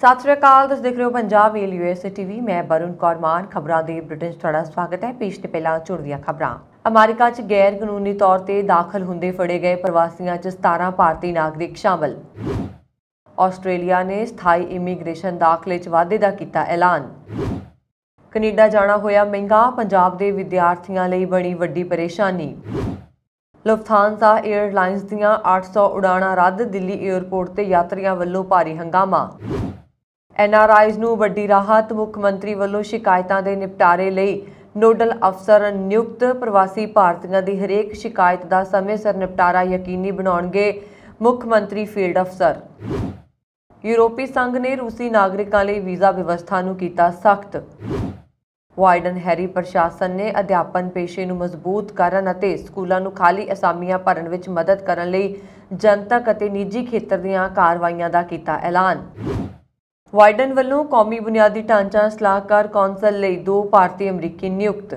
ਸਤਿ ਸ੍ਰੀ ਅਕਾਲ ਤੁਸੀਂ ਦੇਖ ਰਹੇ ਹੋ ਪੰਜਾਬ ਏਲ ਯੂਐਸਏ ਟੀਵੀ ਮੈਂ ਬਰੁਨ ਕੌਰ ਮਾਨ ਖਬਰਾਂ ਦੇ ਬ੍ਰਿਟਿਸ਼ ਤੁਹਾਡਾ ਸਵਾਗਤ ਹੈ ਪੇਸ਼ ਤੇ ਪਹਿਲਾਂ ਚੁਰਦੀਆਂ ਖਬਰਾਂ ਅਮਰੀਕਾ 'ਚ ਗੈਰ ਕਾਨੂੰਨੀ ਤੌਰ ਤੇ ਦਾਖਲ ਹੁੰਦੇ ਫੜੇ ਗਏ ਪ੍ਰਵਾਸੀਆਂ 'ਚ 17 ਭਾਰਤੀ ਨਾਗਰਿਕ ਸ਼ਾਮਲ ਆਸਟ੍ਰੇਲੀਆ ਨੇ ਸਥਾਈ ਇਮੀਗ੍ਰੇਸ਼ਨ ਦਾਖਲੇ 'ਚ ਵਾਧੇ ਦਾ ਕੀਤਾ ਐਲਾਨ ਕੈਨੇਡਾ ਜਾਣਾ ਹੋਇਆ ਮਹਿੰਗਾ ਪੰਜਾਬ ਦੇ ਵਿਦਿਆਰਥੀਆਂ ਲਈ ਬਣੀ ਵੱਡੀ ਪਰੇਸ਼ਾਨੀ ਲੁਫਥਾਂਸਾ 에ਅਰਲਾਈਨਸ ਦੀਆਂ 800 ਉਡਾਣਾਂ ਰੱਦ ਦਿੱਲੀ 에ਅਰਪੋਰਟ ਤੇ ਯਾਤਰੀਆਂ ਵੱਲੋਂ ਭਾਰੀ ਹੰਗਾਮਾ ਐਨਆਰਆਈਜ਼ ਨੂੰ ਵੱਡੀ ਰਾਹਤ ਮੁੱਖ ਮੰਤਰੀ ਵੱਲੋਂ ਸ਼ਿਕਾਇਤਾਂ ਦੇ ਨਿਪਟਾਰੇ ਲਈ ਨੋਡਲ ਅਫਸਰ ਨਿਯੁਕਤ ਪ੍ਰਵਾਸੀ ਭਾਰਤੀਆਂ ਦੀ ਹਰੇਕ ਸ਼ਿਕਾਇਤ ਦਾ ਸਮੇਂ ਸਿਰ ਨਿਪਟਾਰਾ ਯਕੀਨੀ ਬਣਾਉਣਗੇ ਮੁੱਖ ਮੰਤਰੀ ਫੀਲਡ ਅਫਸਰ ਯੂਰੋਪੀ ਸੰਘ ਨੇ ਰੂਸੀ ਨਾਗਰਿਕਾਂ ਲਈ ਵੀਜ਼ਾ ਵਿਵਸਥਾ ਨੂੰ ਕੀਤਾ ਸਖਤ ਵਾਈਡਨ ਹੈਰੀ ਪ੍ਰਸ਼ਾਸਨ ਨੇ ਅਧਿਆਪਨ ਪੇਸ਼ੇ ਨੂੰ ਮਜ਼ਬੂਤ ਕਰਨ ਅਤੇ ਸਕੂਲਾਂ ਨੂੰ ਖਾਲੀ ਅਸਾਮੀਆਂ ਭਰਨ ਵਿੱਚ ਮਦਦ ਕਰਨ ਲਈ ਜਨਤਕ ਅਤੇ ਨਿੱਜੀ ਖੇਤਰ ਦੀਆਂ ਕਾਰਵਾਈਆਂ ਦਾ ਕੀਤਾ ਐਲਾਨ ਵਾਈਡਨ ਵੱਲੋਂ ਕੌਮੀ ਬੁਨਿਆਦੀ ਢਾਂਚਾ ਸਲਾਹਕਾਰ ਕੌਂਸਲ ਲਈ ਦੋ ਭਾਰਤੀ ਅਮਰੀਕੀ ਨਿਯੁਕਤ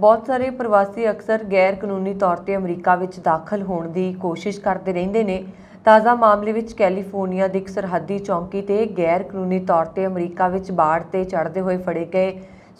ਬਹੁਤ ਸਾਰੇ ਪ੍ਰਵਾਸੀ ਅਕਸਰ ਗੈਰ ਕਾਨੂੰਨੀ ਤੌਰ ਤੇ ਅਮਰੀਕਾ ਵਿੱਚ ਦਾਖਲ ਹੋਣ ਦੀ ਕੋਸ਼ਿਸ਼ ਕਰਦੇ ਰਹਿੰਦੇ ਨੇ ਤਾਜ਼ਾ ਮਾਮਲੇ ਵਿੱਚ ਕੈਲੀਫੋਰਨੀਆ ਦੀ ਇੱਕ ਸਰਹੱਦੀ ਚੌਂਕੀ ਤੇ ਗੈਰ ਕਾਨੂੰਨੀ ਤੌਰ ਤੇ ਅਮਰੀਕਾ ਵਿੱਚ ਬਾੜ ਤੇ ਚੜ੍ਹਦੇ ਹੋਏ ਫੜੇ ਗਏ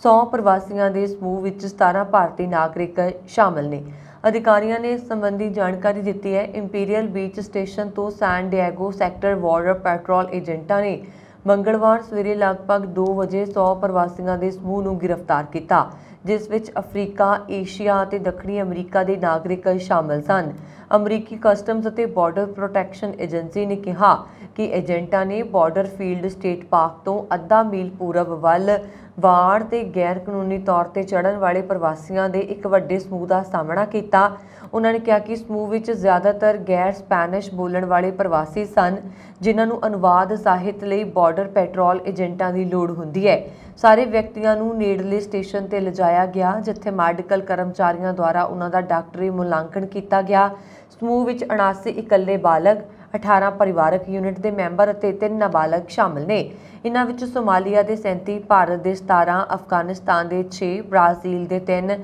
100 ਪ੍ਰਵਾਸੀਆਂ ਦੇ ਸਮੂਹ ਵਿੱਚ 17 ਭਾਰਤੀ ਨਾਗਰਿਕ ਸ਼ਾਮਲ ਨੇ ਅਧਿਕਾਰੀਆਂ ਨੇ ਸੰਬੰਧੀ ਜਾਣਕਾਰੀ ਦਿੱਤੀ ਹੈ ਇੰਪੀਰੀਅਲ ਬੀਚ ਸਟੇਸ਼ਨ ਤੋਂ San Diego sector border patrol ਏਜੰਟਾਂ ਨੇ ਮੰਗਲਵਾਰ ਸਵੇਰੇ ਲਗਭਗ 2 ਵਜੇ 100 ਪ੍ਰਵਾਸੀਆਂ ਦੇ ਸਮੂਹ ਨੂੰ ਗ੍ਰਿਫਤਾਰ ਕੀਤਾ ਜਿਸ ਵਿੱਚ ਅਫਰੀਕਾ, ਏਸ਼ੀਆ ਅਤੇ ਦੱਖਣੀ ਅਮਰੀਕਾ ਦੇ ਨਾਗਰਿਕ ਸ਼ਾਮਲ ਸਨ। ਅਮਰੀਕੀ ਕਸਟਮਸ ਅਤੇ ਬਾਰਡਰ ਪ੍ਰੋਟੈਕਸ਼ਨ ਏਜੰਸੀ ਨੇ ਕਿਹਾ ਕਿ ਏਜੰਟਾਂ ਨੇ ਬਾਰਡਰ ਫੀਲਡ ਸਟੇਟ ਪਾਰਕ ਤੋਂ ਅੱਧਾ ਮੀਲ ਪੂਰਬ ਵੱਲ ਵਾੜ ਤੇ ਗੈਰ ਕਾਨੂੰਨੀ ਤੌਰ ਤੇ ਚੜਨ ਵਾਲੇ ਪ੍ਰਵਾਸੀਆਂ ਦੇ ਇੱਕ ਵੱਡੇ ਸਮੂਹ ਦਾ ਸਾਹਮਣਾ ਕੀਤਾ ਉਹਨਾਂ ਨੇ ਕਿਹਾ ਕਿ ਸਮੂਹ ਵਿੱਚ ਜ਼ਿਆਦਾਤਰ ਗੈਰ ਸਪੈਨਿਸ਼ ਬੋਲਣ ਵਾਲੇ ਪ੍ਰਵਾਸੀ ਸਨ ਜਿਨ੍ਹਾਂ ਨੂੰ ਅਨੁਵਾਦ ਸਾਹਿਤ ਲਈ ਬਾਰਡਰ ਪੈਟਰੋਲ ਏਜੰਟਾਂ ਦੀ ਲੋੜ ਹੁੰਦੀ ਹੈ ਸਾਰੇ ਵਿਅਕਤੀਆਂ ਨੂੰ ਨੇੜਲੇ ਸਟੇਸ਼ਨ ਤੇ ਲਿਜਾਇਆ ਗਿਆ ਜਿੱਥੇ ਮੈਡੀਕਲ ਕਰਮਚਾਰੀਆਂ ਦੁਆਰਾ ਉਹਨਾਂ ਦਾ ਡਾਕਟਰੀ ਮੁਲਾਂਕਣ ਕੀਤਾ ਗਿਆ ਸਮੂਹ ਵਿੱਚ 79 ਇਕੱਲੇ ਬਾਲਗ 18 ਪਰਿਵਾਰਕ ਯੂਨਿਟ ਦੇ ਮੈਂਬਰ ਅਤੇ 3 ਨਾਬਾਲਗ ਸ਼ਾਮਲ ਨੇ ਇਨ੍ਹਾਂ ਵਿੱਚ ਸੋਮਾਲੀਆ ਦੇ 37 ਭਾਰਤ ਦੇ 17 ਅਫਗਾਨਿਸਤਾਨ ਦੇ 6 ਬ੍ਰਾਜ਼ੀਲ ਦੇ 3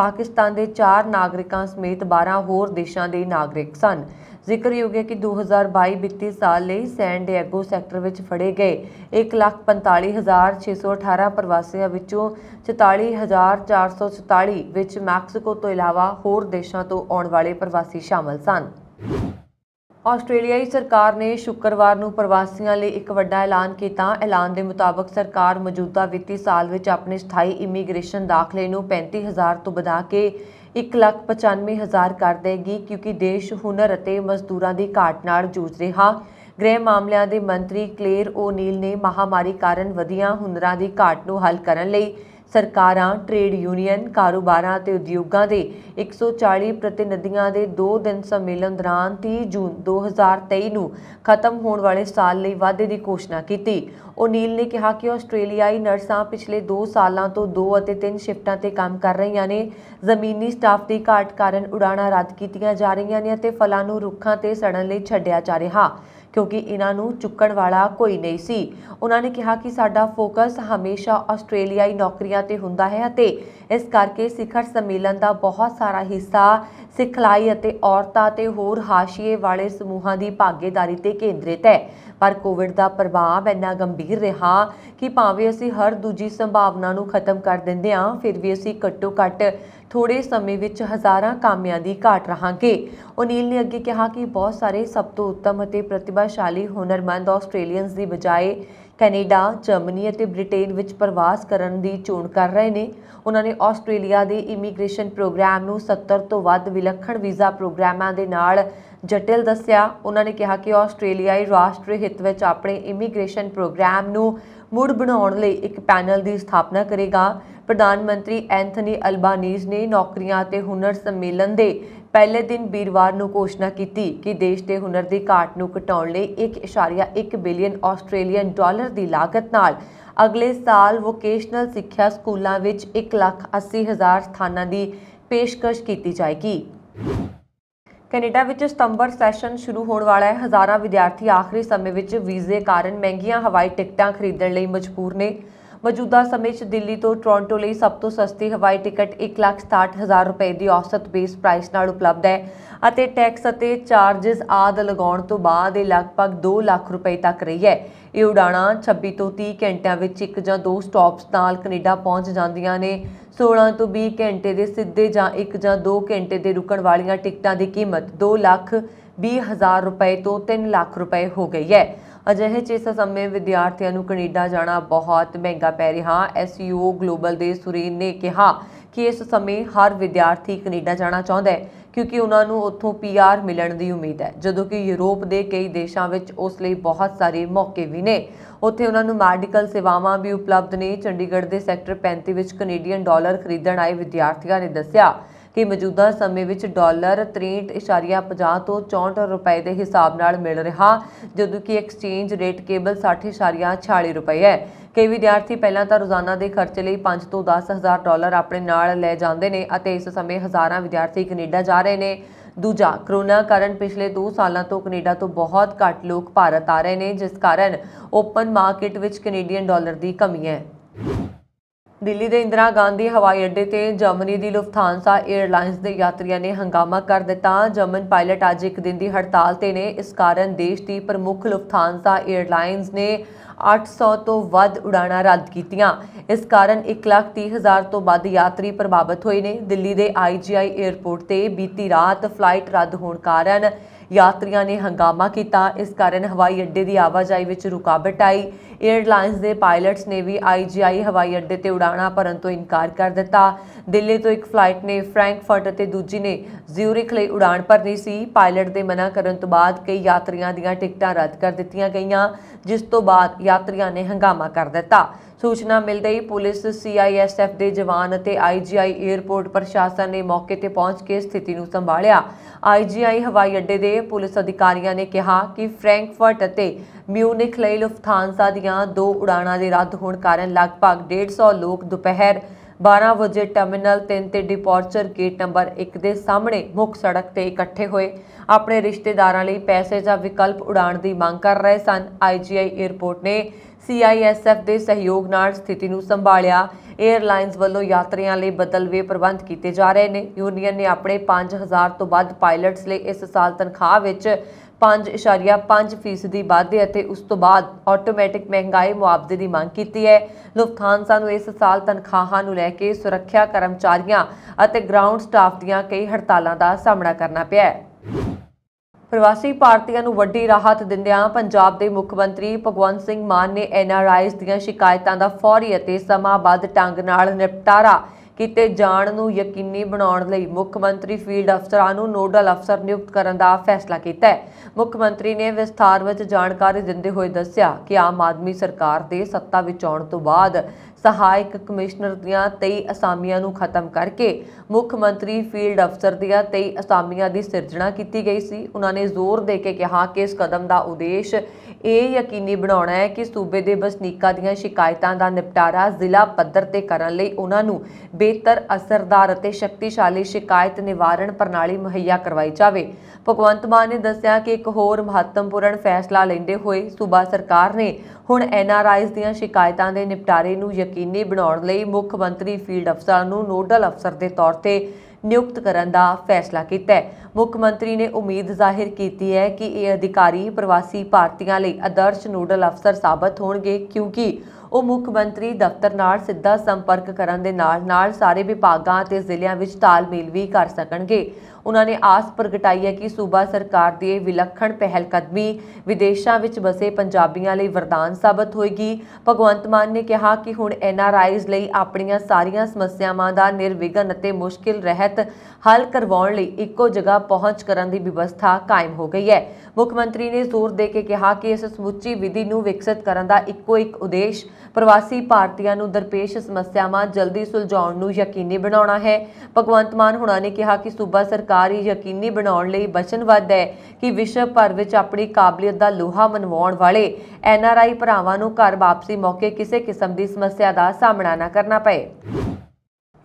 ਪਾਕਿਸਤਾਨ ਦੇ 4 ਨਾਗਰਿਕਾਂ ਸਮੇਤ 12 ਹੋਰ ਦੇਸ਼ਾਂ ਦੇ ਨਾਗਰਿਕ ਸਨ ਜ਼ਿਕਰਯੋਗ ਹੈ ਕਿ 2022 ਵਿੱਤੀ ਸਾਲ ਲਈ ਸੈਨ ਡਿਏਗੋ ਸੈਕਟਰ ਵਿੱਚ ਫੜੇ ਗਏ 145618 ਪ੍ਰਵਾਸੀਆਂ ਵਿੱਚੋਂ 44447 ਵਿੱਚ ਮੈਕਸੀਕੋ ਤੋਂ ਇਲਾਵਾ ਹੋਰ ਦੇਸ਼ਾਂ ਤੋਂ ਆਉਣ ਵਾਲੇ ਪ੍ਰਵਾਸੀ ਸ਼ਾਮਲ ਸਨ ਆਸਟ੍ਰੇਲੀਆਈ ਸਰਕਾਰ ਨੇ ਸ਼ੁੱਕਰਵਾਰ ਨੂੰ ਪ੍ਰਵਾਸੀਆਂ ਲਈ ਇੱਕ ਵੱਡਾ ਐਲਾਨ ਕੀਤਾ ਐਲਾਨ ਦੇ ਮੁਤਾਬਕ ਸਰਕਾਰ ਮੌਜੂਦਾ ਵਿੱਤੀ ਸਾਲ ਵਿੱਚ ਆਪਣੇ ਸਥਾਈ ਇਮੀਗ੍ਰੇਸ਼ਨ ਦਾਖਲੇ ਨੂੰ 35000 ਤੋਂ ਵਧਾ ਕੇ 1,95,000 ਕਰ ਦੇਗੀ ਕਿਉਂਕਿ ਦੇਸ਼ ਹੁਨਰ ਅਤੇ ਮਜ਼ਦੂਰਾਂ ਦੀ ਘਾਟ ਨਾਲ ਜੂਝ ਰਿਹਾ ਗ੍ਰਹਿ ਮਾਮਲਿਆਂ ਦੇ ਮੰਤਰੀ ਕਲੇਰ ਓਨੀਲ ਨੇ ਮਹਾਮਾਰੀ ਕਾਰਨ ਵਧੀਆਂ ਹੁਨਰਾਂ ਦੀ ਘਾਟ ਨੂੰ ਹੱਲ ਕਰਨ ਲਈ ਸਰਕਾਰਾਂ ਟ੍ਰੇਡ ਯੂਨੀਅਨ ਕਾਰੋਬਾਰਾਂ ਅਤੇ ਉਦਯੋਗਾਂ ਦੇ 140 ਪ੍ਰਤੀਨਿਧੀਆਂ ਦੇ 2 ਦਿਨ ਸੰਮੇਲਨ ਦੌਰਾਨ 30 ਜੂਨ 2023 ਨੂੰ ਖਤਮ ਹੋਣ ਵਾਲੇ ਸਾਲ ਲਈ ਵਾਅਦੇ ਦੀ ਘੋਸ਼ਣਾ ਕੀਤੀ ਓਨੀਲ ਨੇ ਕਿਹਾ ਕਿ ਆਸਟ੍ਰੇਲੀਆਈ ਨਰਸਾਂ ਪਿਛਲੇ 2 ਸਾਲਾਂ ਤੋਂ 2 ਅਤੇ 3 ਸ਼ਿਫਟਾਂ ਤੇ ਕੰਮ ਕਰ ਰਹੀਆਂ ਨੇ ਜ਼ਮੀਨੀ ਸਟਾਫ ਦੀ ਘਾਟ ਕਾਰਨ ਉਡਾਣਾਂ ਰੱਦ ਕੀਤੀਆਂ ਜਾ ਰਹੀਆਂ ਨੇ ਅਤੇ ਫਲਾਂ ਨੂੰ ਰੁੱਖਾਂ ਤੇ ਸੜਨ ਲਈ ਛੱਡਿਆ ਜਾ ਰਿਹਾ ਕਿਉਂਕਿ ਇਹਨਾਂ ਨੂੰ ਚੁੱਕਣ ਵਾਲਾ ਕੋਈ ਨਹੀਂ ਸੀ ਉਹਨਾਂ ਨੇ ਕਿਹਾ ਕਿ ਸਾਡਾ ਫੋਕਸ ਹਮੇਸ਼ਾ ਆਸਟ੍ਰੇਲੀਆਈ ਨੌਕਰੀਆਂ ਤੇ ਹੁੰਦਾ ਹੈ ਅਤੇ ਇਸ ਕਰਕੇ ਸਿਖਰ ਸੰਮੇਲਨ ਦਾ ਬਹੁਤ ਸਾਰਾ ਹਿੱਸਾ ਸਿਖਲਾਈ ਅਤੇ ਔਰਤਾਂ ਤੇ ਹੋਰ ਹਾਸ਼ੀਏ ਵਾਲੇ ਸਮੂਹਾਂ ਦੀ ਭਾਗੀਦਾਰੀ ਤੇ ਕੇਂਦਰਿਤ ਹੈ ਪਰ ਕੋਵਿਡ ਦਾ ਪ੍ਰਭਾਵ ਇੰਨਾ ਗੰਭੀਰ ਰਿਹਾ ਕਿ ਭਾਵੇਂ ਅਸੀਂ ਹਰ ਦੂਜੀ ਸੰਭਾਵਨਾ ਨੂੰ ਖਤਮ ਕਰ ਦਿੰਦੇ ਹਾਂ ਫਿਰ ਵੀ ਅਸੀਂ ਘੱਟੋ ਘੱਟ ਥੋੜੇ ਸਮੇਂ ਵਿੱਚ ਹਜ਼ਾਰਾਂ ਕਾਮਿਆਂ ਦੀ ਘਾਟ ਰਹਾਂਗੇ ਓਨੀਲ ਨੇ ਅੱਗੇ ਕਿਹਾ ਕਿ ਬਹੁਤ ਸਾਰੇ ਸਭ ਤੋਂ ਉੱਤਮ ਅਤੇ ਪ੍ਰਤਿਭਾਸ਼ਾਲੀ ਹੁਨਰਮੰਦ ਆਸਟ੍ਰੇਲੀਅਨਸ ਦੀ ਬਜਾਏ ਕੈਨੇਡਾ ਜਰਮਨੀ ਅਤੇ ਬ੍ਰਿਟੇਨ ਵਿੱਚ ਪ੍ਰਵਾਸ ਕਰਨ ਦੀ ਚੋਣ ਕਰ ਰਹੇ ਨੇ ਉਹਨਾਂ ਨੇ ਆਸਟ੍ਰੇਲੀਆ ਦੇ ਇਮੀਗ੍ਰੇਸ਼ਨ ਪ੍ਰੋਗਰਾਮ ਨੂੰ 70 ਤੋਂ ਵੱਧ ਵਿਲੱਖਣ ਵੀਜ਼ਾ ਪ੍ਰੋਗਰਾਮਾਂ ਦੇ ਨਾਲ ਜਟਿਲ ਦੱਸਿਆ ਉਹਨਾਂ ਨੇ ਕਿਹਾ ਕਿ ਆਸਟ੍ਰੇਲੀਆਈ ਰਾਸ਼ਟਰੀ ਹਿੱਤ ਵਿੱਚ ਆਪਣੇ ਇਮੀਗ੍ਰੇਸ਼ਨ ਪ੍ਰੋਗਰਾਮ ਨੂੰ ਮੁੜ ਬਣਾਉਣ ਲਈ ਇੱਕ ਪੈਨਲ ਦੀ ਸਥਾਪਨਾ ਕਰੇਗਾ ਪ੍ਰਧਾਨ ਮੰਤਰੀ ਐਂਥਨੀ ਅਲਬਾਨੀਜ਼ ਨੇ ਨੌਕਰੀਆਂ ਅਤੇ ਹੁਨਰ ਸੰਮੇਲਨ ਦੇ ਪਹਿਲੇ ਦਿਨ ਵੀਰਵਾਰ ਨੂੰ ਘੋਸ਼ਣਾ ਕੀਤੀ ਕਿ ਦੇਸ਼ ਦੇ ਹੁਨਰ ਦੀ ਘਾਟ ਨੂੰ ਘਟਾਉਣ ਲਈ 1.1 ਬਿਲੀਅਨ ਆਸਟ੍ਰੇਲੀਅਨ ਡਾਲਰ ਦੀ ਲਾਗਤ ਨਾਲ ਅਗਲੇ ਸਾਲ ਵੋਕੇਸ਼ਨਲ ਸਿੱਖਿਆ ਸਕੂਲਾਂ ਵਿੱਚ 1,80,000 ਸਥਾਨਾਂ ਦੀ ਪੇਸ਼ਕਸ਼ ਕੀਤੀ ਜਾਏਗੀ ਕੈਨੇਡਾ ਵਿੱਚ ਸਤੰਬਰ ਸੈਸ਼ਨ ਸ਼ੁਰੂ ਹੋਣ ਵਾਲਾ ਹੈ ਹਜ਼ਾਰਾਂ ਵਿਦਿਆਰਥੀ ਆਖਰੀ ਸਮੇਂ ਵਿੱਚ ਵੀਜ਼ੇ ਕਾਰਨ ਮਹਿੰਗੀਆਂ ਹਵਾਈ ਟਿਕਟਾਂ ਖਰੀਦਣ ਲਈ ਮਜਬੂਰ ਨੇ ਮੌਜੂਦਾ ਸਮੇਂ 'ਚ ਦਿੱਲੀ ਤੋਂ ਟੋਰਾਂਟੋ ਲਈ ਸਭ ਤੋਂ ਸਸਤੀ ਹਵਾਈ ਟਿਕਟ 1,60,000 ਰੁਪਏ ਦੀ ਔਸਤ ਬੇਸ ਪ੍ਰਾਈਸ ਨਾਲ ਉਪਲਬਧ ਹੈ ਅਤੇ ਟੈਕਸ ਅਤੇ ਚਾਰजेस ਆਦ ਲਗਾਉਣ ਤੋਂ ਬਾਅਦ ਇਹ ਲਗਭਗ 2 ਲੱਖ ਰੁਪਏ ਤੱਕ ਰਹੀ ਹੈ ਇਹ ਉਡਾਣਾਂ 26 ਤੋਂ 30 ਘੰਟਿਆਂ ਵਿੱਚ ਇੱਕ ਜਾਂ ਦੋ ਸਟਾਪਸ ਨਾਲ ਕੈਨੇਡਾ ਪਹੁੰਚ ਜਾਂਦੀਆਂ ਨੇ 16 ਤੋਂ 20 ਘੰਟੇ ਦੇ ਸਿੱਧੇ ਜਾਂ ਇੱਕ ਜਾਂ ਦੋ ਘੰਟੇ ਦੇ ਰੁਕਣ ਵਾਲੀਆਂ ਟਿਕਟਾਂ ਦੀ ਕੀਮਤ 2 ਲੱਖ 20000 ਰੁਪਏ ਤੋਂ 3 ਲੱਖ ਰੁਪਏ ਹੋ ਗਈ ਹੈ ਅਜਿਹੇ ਜਿਸ ਸਮੇਂ ਵਿਦਿਆਰਥੀਆਂ ਨੂੰ ਕੈਨੇਡਾ ਜਾਣਾ ਬਹੁਤ ਮਹਿੰਗਾ ਪੈ ਰਿਹਾ ਐਸਯੂਓ ਗਲੋਬਲ ਦੇ ਸੁਰੇਨ ਨੇ ਕਿਹਾ ਕਿ ਇਸ ਸਮੇਂ ਹਰ ਵਿਦਿਆਰਥੀ ਕੈਨੇਡਾ ਜਾਣਾ ਚਾਹੁੰਦਾ ਹੈ ਕਿਉਂਕਿ ਉਹਨਾਂ ਨੂੰ ਉੱਥੋਂ ਪੀਆਰ ਮਿਲਣ ਦੀ ਉਮੀਦ ਹੈ ਜਦੋਂ ਕਿ ਯੂਰਪ ਦੇ ਕਈ ਦੇਸ਼ਾਂ ਵਿੱਚ ਉਸ ਲਈ ਬਹੁਤ ਸਾਰੇ ਮੌਕੇ ਵੀ ਨੇ ਉੱਥੇ ਉਹਨਾਂ ਨੂੰ ਮੈਡੀਕਲ ਸੇਵਾਵਾਂ ਵੀ ਉਪਲਬਧ ਨੇ ਚੰਡੀਗੜ੍ਹ ਦੇ ਸੈਕਟਰ 35 ਵਿੱਚ ਕੈਨੇਡੀਅਨ ਡਾਲਰ ਖਰੀਦਣ ਆਏ ਵਿਦਿਆਰਥੀਆਂ ਨੇ ਦੱਸਿਆ ਕਿ ਮੌਜੂਦਾ ਸਮੇਂ ਵਿੱਚ ਡਾਲਰ 63.50 ਤੋਂ 64 ਰੁਪਏ ਦੇ ਹਿਸਾਬ ਨਾਲ ਮਿਲ ਰਿਹਾ ਜਦੋਂ ਕਿ ਐਕਸਚੇਂਜ ਰੇਟ ਕੇਵਲ 60.46 ਰੁਪਏ ਹੈ ਕਈ ਵਿਦਿਆਰਥੀ ਪਹਿਲਾਂ ਤਾਂ ਰੋਜ਼ਾਨਾ ਦੇ ਖਰਚੇ ਲਈ 5 ਤੋਂ 10000 ਡਾਲਰ ਆਪਣੇ ਨਾਲ ਲੈ ਜਾਂਦੇ ਨੇ ਅਤੇ ਇਸ ਸਮੇਂ ਹਜ਼ਾਰਾਂ ਵਿਦਿਆਰਥੀ ਕੈਨੇਡਾ ਜਾ ਰਹੇ ਨੇ ਦੂਜਾ ਕਰੋਨਾ ਕਾਰਨ ਪਿਛਲੇ 2 ਸਾਲਾਂ ਤੋਂ ਕੈਨੇਡਾ ਤੋਂ ਬਹੁਤ ਘੱਟ ਲੋਕ ਭਾਰਤ ਆ ਰਹੇ ਨੇ ਜਿਸ ਕਾਰਨ ਓਪਨ ਮਾਰਕੀਟ ਵਿੱਚ ਕੈਨੇਡੀਅਨ ਡਾਲਰ ਦੀ ਕਮੀ ਹੈ ਦਿੱਲੀ ਦੇ ਇੰਦਰਾ ਗਾਂਧੀ ਹਵਾਈ ਅੱਡੇ ਤੇ ਜਰਮਨੀ ਦੀ ਲੁਫਥਾਂਸਾ 에ਅਰਲਾਈਨਸ ਦੇ ਯਾਤਰੀਆਂ ਨੇ ਹੰਗਾਮਾ ਕਰ ਦਿੱਤਾ ਜਰਮਨ ਪਾਇਲਟ ਅੱਜ ਇੱਕ ਦਿਨ ਦੀ ਹੜਤਾਲ ਤੇ ਨੇ ਇਸ ਕਾਰਨ ਦੇਸ਼ ਦੀ ਪ੍ਰਮੁੱਖ ਲੁਫਥਾਂਸਾ 에ਅਰਲਾਈਨਸ ਨੇ 800 ਤੋਂ ਵੱਧ ਉਡਾਣਾਂ ਰੱਦ ਕੀਤੀਆਂ ਇਸ ਕਾਰਨ 1,30,000 ਤੋਂ ਵੱਧ ਯਾਤਰੀ ਪ੍ਰਭਾਵਿਤ ਹੋਏ ਨੇ ਦਿੱਲੀ ਦੇ ਆਈਜੀਆਈ 에ਅਰਪੋਰਟ ਤੇ ਬੀਤੀ ਰਾਤ ਫਲਾਈਟ ਰੱਦ ਹੋਣ ਕਾਰਨ ਯਾਤਰੀਆਂ ਨੇ ਹੰਗਾਮਾ ਕੀਤਾ ਇਸ ਕਾਰਨ ਹਵਾਈ ਅੱਡੇ ਦੀ ਆਵਾਜਾਈ ਵਿੱਚ ਰੁਕਾਵਟ ਆਈ 에ਅਰਲਾਈਨਸ ਦੇ ਪਾਇਲਟਸ ਨੇ ਵੀ ਆਈਜੀਆਈ ਹਵਾਈ ਅੱਡੇ ਤੇ ਉਡਾਣਾ ਭਰਨ ਤੋਂ ਇਨਕਾਰ ਕਰ ਦਿੱਤਾ ਦਿੱਲੀ ਤੋਂ ਇੱਕ ਫਲਾਈਟ ਨੇ ਫ੍ਰੈਂਕਫਰਟ ਅਤੇ ਦੂਜੀ ਨੇ ਜ਼ਿਊਰਿਖ ਲਈ ਉਡਾਣ ਭਰਨੀ ਸੀ ਪਾਇਲਟ ਦੇ ਮਨਾ ਕਰਨ ਤੋਂ ਬਾਅਦ ਕਈ ਯਾਤਰੀਆਂ ਦੀਆਂ ਟਿਕਟਾਂ ਰੱਦ ਕਰ ਦਿੱਤੀਆਂ ਗਈਆਂ ਜਿਸ ਤੋਂ ਬਾਅਦ ਯਾਤਰੀਆਂ ਨੇ ਹੰਗਾਮਾ ਕਰ ਦਿੱਤਾ ਸੂਚਨਾ ਮਿਲਦੇ ਹੀ ਪੁਲਿਸ ਸੀਆਈਐਸਐਫ ਦੇ ਜਵਾਨ ਅਤੇ ਆਈਜੀਆਈ 에ਅਰਪੋਰਟ ਪ੍ਰਸ਼ਾਸਨ ਨੇ ਮੌਕੇ ਤੇ ਪਹੁੰਚ ਕੇ ਸਥਿਤੀ ਨੂੰ ਸੰਭਾਲਿਆ ਆਈਜੀਆਈ ਹਵਾਈ ਅੱਡੇ ਦੇ ਪੁਲਿਸ ਅਧਿਕਾਰੀਆਂ ਨੇ ਕਿਹਾ ਕਿ ਫ੍ਰੈਂਕਫਰਟ ਅਤੇ ਮਿਊਨਿਕ ਲਈ ਲੁਫਥਾਂਸਾ ਦੀਆਂ ਦੋ ਉਡਾਣਾਂ ਦੇ ਰੱਦ ਹੋਣ ਕਾਰਨ ਲਗਭਗ 150 ਲੋਕ ਦੁਪਹਿਰ 12 ਵਜੇ ਟਰਮੀਨਲ 3 ਤੇ ਡਿਪਾਰਚਰ ਗੇਟ ਨੰਬਰ 1 ਦੇ ਸਾਹਮਣੇ ਮੁੱਖ ਸੜਕ ਤੇ ਇਕੱਠੇ ਹੋਏ ਆਪਣੇ ਰਿਸ਼ਤੇਦਾਰਾਂ ਲਈ ਪੈਸੇ ਜਾਂ ਵਿਕਲਪ ਉਡਾਣ ਦੀ ਮੰਗ ਕਰ ਰਹੇ ਸਨ ਆਈਜੀਆਈ 에ਅਰਪੋਰਟ ਨੇ ਸੀਆਈਐਸਐਫ ਦੇ ਸਹਿਯੋਗ ਨਾਲ ਸਥਿਤੀ ਨੂੰ ਸੰਭਾਲਿਆ 에ਅਰਲਾਈਨਸ ਵੱਲੋਂ ਯਾਤਰੀਆਂ ਲਈ ਬਦਲਵੇਂ ਪ੍ਰਬੰਧ ਕੀਤੇ ਜਾ ਰਹੇ ਨੇ ਯੂਨੀਅਨ ਨੇ ਆਪਣੇ 5000 ਤੋਂ ਵੱਧ ਪਾਇਲਟਸ ਲਈ ਇਸ ਸਾਲ ਤਨਖਾਹ ਵਿੱਚ 5.5% ਦੀ ਵਾਧੇ ਅਤੇ ਉਸ ਤੋਂ ਬਾਅਦ ਆਟੋਮੈਟਿਕ ਮਹਿੰਗਾਈ ਮੁਆਵਜ਼ੇ ਦੀ ਮੰਗ ਕੀਤੀ ਹੈ ਲੁਫਥਾਂਸਾ ਨੂੰ ਇਸ ਸਾਲ ਤਨਖਾਹਾਂ ਨੂੰ ਲੈ ਕੇ ਸੁਰੱਖਿਆ ਕਰਮਚਾਰੀਆਂ ਅਤੇ ਗਰਾਊਂਡ ਸਟਾਫ ਦੀਆਂ ਕਈ ਹੜਤਾਲਾਂ ਦਾ ਸਾਹਮਣਾ ਕਰਨਾ ਪਿਆ ਹੈ ਪ੍ਰਵਾਸੀ ਭਾਰਤੀਆਂ ਨੂੰ ਵੱਡੀ ਰਾਹਤ ਦਿੰਦਿਆਂ ਪੰਜਾਬ ਦੇ ਮੁੱਖ ਮੰਤਰੀ ਭਗਵੰਤ ਸਿੰਘ ਮਾਨ ਨੇ ਐਨਆਰਆਈਜ਼ ਦੀਆਂ ਸ਼ਿਕਾਇਤਾਂ ਦਾ ਫੌਰੀ ਅਤੇ ਸਮਾਂਬੱਧ ਢੰਗ ਨਾਲ ਨਿਪਟਾਰਾ ਕੀਤੇ ਜਾਣ ਨੂੰ ਯਕੀਨੀ ਬਣਾਉਣ ਲਈ ਮੁੱਖ ਮੰਤਰੀ ਫੀਲਡ ਅਫਸਰਾਂ ਨੂੰ ਨੋਡਲ ਅਫਸਰ ਨਿਯੁਕਤ ਕਰਨ ਦਾ ਫੈਸਲਾ ਕੀਤਾ ਹੈ ਮੁੱਖ ਮੰਤਰੀ ਨੇ ਵਿਸਥਾਰ ਵਿੱਚ ਜਾਣਕਾਰੀ ਦਿੰਦੇ ਹੋਏ ਦੱਸਿਆ ਕਿ ਆਮ ਆਦਮੀ ਸਰਕਾਰ ਦੇ ਸੱਤਾ ਵਿੱਚ ਆਉਣ ਤੋਂ ਬਾਅਦ ਸਹਾਇਕ ਕਮਿਸ਼ਨਰ ਦੀਆਂ 23 ਅਸਾਮੀਆਂ ਨੂੰ ਖਤਮ ਕਰਕੇ ਮੁੱਖ ਮੰਤਰੀ ਫੀਲਡ ਅਫਸਰ ਦੀਆਂ 23 ਅਸਾਮੀਆਂ ਦੀ ਸਿਰਜਣਾ ਕੀਤੀ ਗਈ ਸੀ ਉਹਨਾਂ ਨੇ ਜ਼ੋਰ ਦੇ ਕੇ ਕਿਹਾ ਕਿ ਇਸ ਕਦਮ ਦਾ ਉਦੇਸ਼ ਇਹ ਯਕੀਨੀ ਬਣਾਉਣਾ ਹੈ ਕਿ ਸੂਬੇ ਦੇ ਵਸਨੀਕਾਂ ਦੀਆਂ ਸ਼ਿਕਾਇਤਾਂ ਦਾ ਨਿਪਟਾਰਾ ਜ਼ਿਲ੍ਹਾ ਪੱਧਰ ਤੇ ਕਰਨ ਲਈ ਉਹਨਾਂ ਨੂੰ ਬਿਹਤਰ ਅਸਰਦਾਰ ਅਤੇ ਸ਼ਕਤੀਸ਼ਾਲੀ ਸ਼ਿਕਾਇਤ ਨਿਵਾਰਣ ਪ੍ਰਣਾਲੀ ਮੁਹੱਈਆ ਕਰਵਾਈ ਜਾਵੇ ਭਗਵੰਤ ਮਾਨ ਨੇ ਦੱਸਿਆ ਕਿ ਇੱਕ ਹੋਰ ਮਹੱਤਵਪੂਰਨ ਫੈਸਲਾ ਲੈਂਦੇ ਹੋਏ ਸੂਬਾ ਸਰਕਾਰ ਨੇ ਹੁਣ ਐਨਆਰਆਈਜ਼ ਦੀਆਂ ਸ਼ਿਕਾਇਤਾਂ ਦੇ ਨਿਪਟਾਰੇ ਨੂੰ ਯਕੀਨੀ ਬਣਾਉਣ ਲਈ ਮੁੱਖ ਮੰਤਰੀ ਫੀਲਡ ਅਫਸਰ ਨੂੰ ਨੋਡਲ ਅਫਸਰ ਦੇ ਤੌਰ ਤੇ ਨਿਯੁਕਤ ਕਰਨ ਦਾ ਫੈਸਲਾ ਕੀਤਾ ਹੈ ਮੁੱਖ ਮੰਤਰੀ ਨੇ ਉਮੀਦ ਜ਼ਾਹਿਰ ਕੀਤੀ ਹੈ ਕਿ ਇਹ ਅਧਿਕਾਰੀ ਪ੍ਰਵਾਸੀ ਭਾਰਤੀਆਂ ਲਈ ਆਦਰਸ਼ ਨੋਡਲ ਅਫਸਰ ਸਾਬਤ ਹੋਣਗੇ ਕਿਉਂਕਿ ਉਹ ਮੁੱਖ ਮੰਤਰੀ ਦਫ਼ਤਰ ਨਾਲ ਸਿੱਧਾ ਸੰਪਰਕ ਕਰਨ ਦੇ ਨਾਲ ਨਾਲ ਸਾਰੇ ਵਿਭਾਗਾਂ ਅਤੇ ਜ਼ਿਲ੍ਹਿਆਂ ਵਿੱਚ ਤਾਲਮੇਲ ਵੀ ਕਰ ਸਕਣਗੇ ਉਹਨਾਂ ਨੇ ਆਸ ਪ੍ਰਗਟਾਈ ਹੈ ਕਿ ਸੂਬਾ ਸਰਕਾਰ ਦੀ ਇਹ ਵਿਲੱਖਣ ਪਹਿਲ ਕਦਮੀ ਵਿਦੇਸ਼ਾਂ ਵਿੱਚ ਵਸੇ ਪੰਜਾਬੀਆਂ ਲਈ ਵਰਦਾਨ ਸਾਬਤ ਹੋਏਗੀ ਭਗਵੰਤ ਮਾਨ ਨੇ ਕਿਹਾ ਕਿ ਹੁਣ ਐਨ ਆਰ ਆਈਜ਼ ਲਈ ਆਪਣੀਆਂ ਸਾਰੀਆਂ ਸਮੱਸਿਆਵਾਂ ਦਾ ਨਿਰਵਿਘਨ ਅਤੇ ਮੁਸ਼ਕਿਲ ਰਹਿਤ ਹੱਲ ਕਰਵਾਉਣ ਲਈ ਇੱਕੋ ਜਗ੍ਹਾ ਪਹੁੰਚ ਕਰਨ ਦੀ ਵਿਵਸਥਾ ਕਾਇਮ ਹੋ ਗਈ ਹੈ ਮੁੱਖ ਮੰਤਰੀ ਨੇ ਜ਼ੋਰ ਦੇ ਕੇ ਕਿਹਾ ਕਿ ਇਸ ਸਮੁੱਚੀ ਵਿਧੀ ਨੂੰ ਵਿਕਸਿਤ ਕਰਨ ਦਾ ਇੱਕੋ ਇੱਕ ਉਦੇਸ਼ ਪ੍ਰਵਾਸੀ ਭਾਰਤੀਆਂ ਨੂੰ ਦਰਪੇਸ਼ ਸਮੱਸਿਆਵਾਂ ਜਲਦੀ ਸੁਲਝਾਉਣ ਨੂੰ ਯਕੀਨੀ ਬਣਾਉਣਾ ਹੈ ਭਗਵੰਤ ਮਾਨ ਹੁਣਾਂ ਨੇ ਕਿਹਾ ਕਿ ਸੂਬਾ ਸਰਕਾਰ ਸਰਕਾਰੀ ਯਕੀਨੀ ਬਣਾਉਣ ਲਈ ਵਚਨਬੱਧ ਹੈ ਕਿ ਵਿਸ਼ਵ ਭਰ ਵਿੱਚ ਆਪਣੀ ਕਾਬਲੀਅਤ ਦਾ ਲੋਹਾ ਮਨਵਾਉਣ ਵਾਲੇ ਐਨਆਰਆਈ ਭਰਾਵਾਂ ਨੂੰ ਘਰ ਵਾਪਸੀ ਮੌਕੇ ਕਿਸੇ ਕਿਸਮ ਦੀ ਸਮੱਸਿਆ ਦਾ ਸਾਹਮਣਾ ਨਾ ਕਰਨਾ ਪਏ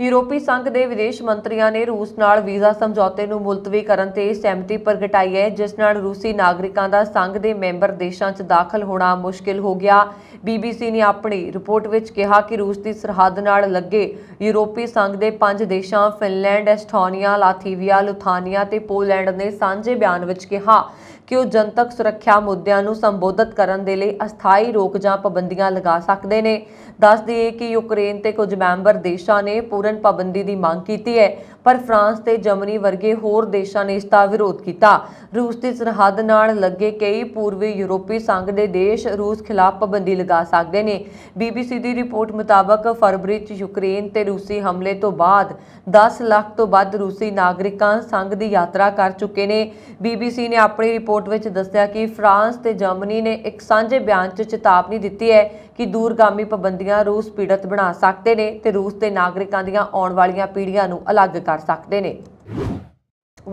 ਯੂਰੋਪੀ ਸੰਘ ਦੇ ਵਿਦੇਸ਼ ਮੰਤਰੀਆਂ ਨੇ ਰੂਸ ਨਾਲ ਵੀਜ਼ਾ ਸਮਝੌਤੇ ਨੂੰ ਮੁਲਤਵੀ ਕਰਨ ਤੇ ਸਹਿਮਤੀ ਪ੍ਰਗਟਾਈ ਹੈ ਜਿਸ ਨਾਲ ਰੂਸੀ ਨਾਗਰਿਕਾਂ ਦਾ ਸੰਘ ਦੇ ਮੈਂਬਰ ਦੇਸ਼ਾਂ 'ਚ ਦਾਖਲ ਹੋਣਾ ਮੁਸ਼ਕਿਲ ਹੋ ਗਿਆ ਬੀਬੀਸੀ ਨੇ ਆਪਣੀ ਰਿਪੋਰਟ ਵਿੱਚ ਕਿਹਾ ਕਿ ਰੂਸ ਦੀ ਸਰਹੱਦ ਨਾਲ ਲੱਗੇ ਯੂਰੋਪੀ ਸੰਘ ਦੇ ਪੰਜ ਦੇਸ਼ਾਂ ਫਿਨਲੈਂਡ ਐਸਟੋਨੀਆ ਲਾਥੀਵੀਆ ਲੁਥਾਨੀਆ ਤੇ ਪੋਲੈਂਡ ਨੇ ਸਾਂਝੇ ਬਿਆਨ ਵਿੱਚ ਕਿਹਾ ਕਿ ਉਹ ਜਨਤਕ ਸੁਰੱਖਿਆ ਮੁੱਦਿਆਂ ਨੂੰ ਸੰਬੋਧਿਤ ਕਰਨ ਦੇ ਲਈ ਅਸਥਾਈ ਰੋਕ ਜਾਂ ਪਾਬੰਦੀਆਂ ਲਗਾ ਸਕਦੇ ਨੇ ਦੱਸ ਦਈਏ ਕਿ ਯੂਕਰੇਨ ਤੇ ਕੁਝ ਮੈਂਬਰ ਦੇਸ਼ਾਂ ਨੇ ਪੂਰਨ ਪਾਬੰਦੀ ਦੀ ਮੰਗ ਕੀਤੀ ਹੈ ਪਰ ਫਰਾਂਸ ਤੇ ਜਰਮਨੀ ਵਰਗੇ ਹੋਰ ਦੇਸ਼ਾਂ ਨੇ ਇਸ ਦਾ ਵਿਰੋਧ ਕੀਤਾ ਰੂਸ ਦੀ ਸਰਹੱਦ ਨਾਲ ਲੱਗੇ ਕਈ ਪੂਰਬੀ ਯੂਰਪੀ ਸੰਘ ਦੇ ਦੇਸ਼ ਰੂਸ ਖਿਲਾਫ ਪਾਬੰਦੀ ਲਗਾ ਸਕਦੇ ਨੇ ਬੀਬੀਸੀ ਦੀ ਰਿਪੋਰਟ ਮੁਤਾਬਕ ਫਰਵਰੀ 'ਚ ਯੂਕਰੇਨ ਤੇ ਰੂਸੀ ਹਮਲੇ ਤੋਂ ਬਾਅਦ 10 ਲੱਖ ਤੋਂ ਵੱਧ ਰੂਸੀ ਨਾਗਰਿਕਾਂ ਸੰਘ ਦੀ ਯਾਤਰਾ ਕਰ ਚੁੱਕੇ ਨੇ ਬੀਬੀਸੀ ਨੇ ਆਪਣੀ ਰਿਪੋਰਟ ਵਿੱਚ ਦੱਸਿਆ ਕਿ ਫਰਾਂਸ ਤੇ ਜਰਮਨੀ ਨੇ ਇੱਕ ਸਾਂਝੇ ਬਿਆਨ 'ਚ ਚੇਤਾਵਨੀ ਦਿੱਤੀ ਹੈ ਕਿ ਦੂਰਗਾਮੀ ਪਾਬੰਦੀਆਂ ਰੂਸ ਪੀੜਤ ਬਣਾ ਸਕਦੇ ਨੇ ਤੇ ਰੂਸ ਦੇ ਨਾਗਰਿਕਾਂ ਦੀਆਂ ਆਉਣ ਵਾਲੀਆਂ ਪੀੜ੍ਹੀਆਂ ਨੂੰ ਅਲੱਗ ਕਰ ਸਕਦੇ ਨੇ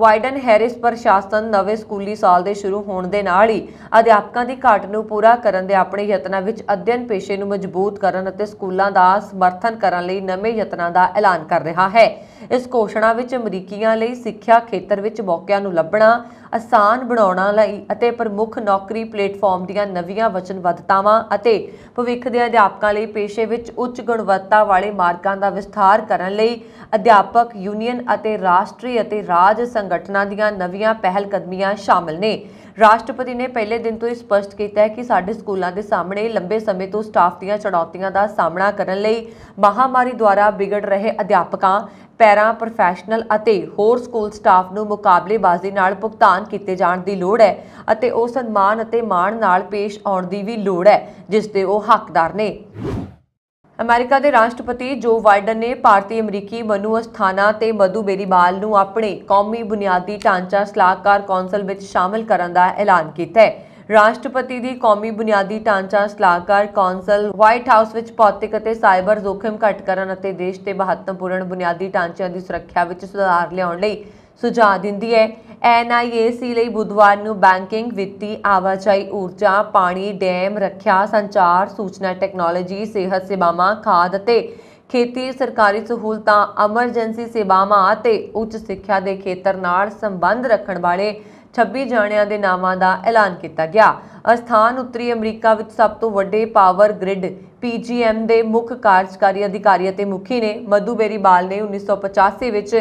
ਵਾਈਡਨ ਹੈਰਿਸ ਪ੍ਰਸ਼ਾਸਨ ਨਵੇਂ ਸਕੂਲੀ ਸਾਲ ਦੇ ਸ਼ੁਰੂ ਹੋਣ ਦੇ ਨਾਲ ਹੀ ਅਧਿਆਪਕਾਂ ਦੀ ਘਾਟ ਨੂੰ ਪੂਰਾ ਕਰਨ ਦੇ ਆਪਣੇ ਯਤਨਾਂ ਵਿੱਚ ਅਧਿਐਨ ਪੇਸ਼ੇ ਨੂੰ ਮਜ਼ਬੂਤ ਕਰਨ ਅਤੇ ਸਕੂਲਾਂ ਦਾ ਸਮਰਥਨ ਕਰਨ ਲਈ ਨਵੇਂ ਯਤਨਾਂ ਦਾ ਐਲਾਨ ਕਰ ਰਿਹਾ ਹੈ ਇਸ ਘੋਸ਼ਣਾ ਵਿੱਚ ਅਮਰੀਕੀਆਂ ਲਈ ਸਿੱਖਿਆ ਖੇਤਰ ਵਿੱਚ ਮੌਕਿਆਂ ਨੂੰ ਲੱਭਣਾ ਆਸਾਨ ਬਣਾਉਣਾ ਲਈ ਅਤੇ ਪ੍ਰਮੁੱਖ ਨੌਕਰੀ ਪਲੇਟਫਾਰਮ ਦੀਆਂ ਨਵੀਆਂ ਵਚਨਬੱਧਤਾਵਾਂ ਅਤੇ ਭਵਿੱਖ ਦੇ ਅਧਿਆਪਕਾਂ ਲਈ ਪੇਸ਼ੇ ਵਿੱਚ ਉੱਚ ਗੁਣਵੱਤਾ ਵਾਲੇ ਮਾਰਗਾਂ ਦਾ ਵਿਸਥਾਰ ਕਰਨ ਲਈ ਅਧਿਆਪਕ ਯੂਨੀਅਨ ਅਤੇ ਰਾਸ਼ਟਰੀ ਅਤੇ ਰਾਜ ਸੰਗਠਨਾਂ ਦੀਆਂ ਨਵੀਆਂ ਪਹਿਲਕਦਮੀਆਂ ਸ਼ਾਮਲ ਨੇ ਰਾਸ਼ਟਰਪਤੀ ਨੇ ਪਹਿਲੇ ਦਿਨ ਤੋਂ ਹੀ ਸਪਸ਼ਟ ਕੀਤਾ ਹੈ ਕਿ ਸਾਡੇ ਸਕੂਲਾਂ ਦੇ ਸਾਹਮਣੇ ਲੰਬੇ ਸਮੇਂ ਤੋਂ ਸਟਾਫ ਦੀਆਂ ਚੁਣੌਤੀਆਂ ਦਾ ਸਾਹਮਣਾ ਕਰਨ ਲਈ ਮਹਾਮਾਰੀ ਦੁਆਰਾ ਵਿਗੜ ਰਹੇ ਅਧਿਆਪਕਾਂ ਪੈਰਾ ਪ੍ਰੋਫੈਸ਼ਨਲ ਅਤੇ ਹੋਰ ਸਕੂਲ ਸਟਾਫ ਨੂੰ ਮੁਕਾਬਲੇਬਾਜ਼ੀ ਨਾਲ ਭੁਗਤਾਨ ਕੀਤੇ ਜਾਣ ਦੀ ਲੋੜ ਹੈ ਅਤੇ ਉਹ ਸਨਮਾਨ ਅਤੇ ਮਾਣ ਨਾਲ ਪੇਸ਼ ਆਉਣ ਦੀ ਵੀ ਲੋੜ ਹੈ ਜਿਸ ਦੇ ਉਹ ਹੱਕਦਾਰ ਨੇ ਅਮਰੀਕਾ ਦੇ ਰਾਸ਼ਟਰਪਤੀ ਜੋ ਵਾਈਡਨ ਨੇ ਭਾਰਤੀ ਅਮਰੀਕੀ ਮਨੂ ਅਸਥਾਨਾ ਤੇ ਮਧੂ ਬੇਰੀਵਾਲ ਨੂੰ ਆਪਣੇ ਕੌਮੀ ਬੁਨਿਆਦੀ ਢਾਂਚਾ ਸਲਾਹਕਾਰ ਕੌਂਸਲ ਵਿੱਚ ਸ਼ਾਮਲ ਕਰਨ ਦਾ ਐਲਾਨ ਕੀਤਾ ਹੈ ਰਾਸ਼ਟਰਪਤੀ ਦੀ ਕੌਮੀ ਬੁਨਿਆਦੀ ਢਾਂਚਾ ਸਲਾਹਕਾਰ ਕੌਂਸਲ ਵਾਈਟ ਹਾਊਸ ਵਿੱਚ ਭੌਤਿਕ ਅਤੇ ਸਾਈਬਰ ਜ਼ੋਖਿਮ ਘਟ ਕਰਨ ਅਤੇ ਦੇਸ਼ ਦੇ ਮਹੱਤਵਪੂਰਨ ਬੁਨਿਆਦੀ ਢਾਂਚਿਆਂ ਦੀ ਸੁਰੱਖਿਆ ਵਿੱਚ ਸੁਧਾਰ ਲਿਆਉਣ ਲਈ ਸੁਝਾਅ ਦਿੰਦੀ ਹੈ ਐਨਆਈਏਸੀ ਲਈ ਬੁੱਧਵਾਰ ਨੂੰ ਬੈਂਕਿੰਗ ਵਿੱਤੀ ਆਵਾਜਾਈ ਊਰਜਾ ਪਾਣੀ ਡੈਮ ਰੱਖਿਆ ਸੰਚਾਰ ਸੂਚਨਾ ਟੈਕਨੋਲੋਜੀ ਸਿਹਤ ਸੇਵਾਵਾਂ ਖਾਦ ਅਤੇ ਖੇਤੀ ਸਰਕਾਰੀ ਸਹੂਲਤਾਂ ਐਮਰਜੈਂਸੀ ਸੇਵਾਵਾਂ ਅਤੇ ਉੱਚ ਸਿੱਖਿਆ ਦੇ ਖੇਤਰ ਨਾਲ ਸੰਬੰਧ ਰੱਖਣ ਵਾਲੇ 26 ਜਣਿਆਂ ਦੇ ਨਾਵਾਂ ਦਾ ਐਲਾਨ ਕੀਤਾ ਗਿਆ ਅਸਥਾਨ ਉੱਤਰੀ ਅਮਰੀਕਾ ਵਿੱਚ ਸਭ ਤੋਂ ਵੱਡੇ ਪਾਵਰ ਗ੍ਰਿਡ ਪੀਜੀਐਮ ਦੇ ਮੁੱਖ ਕਾਰਜਕਾਰੀ ਅਧਿਕਾਰੀ ਅਤੇ ਮੁਖੀ ਨੇ ਮਧੂ ਬਾਲ ਨੇ 1985 ਵਿੱਚ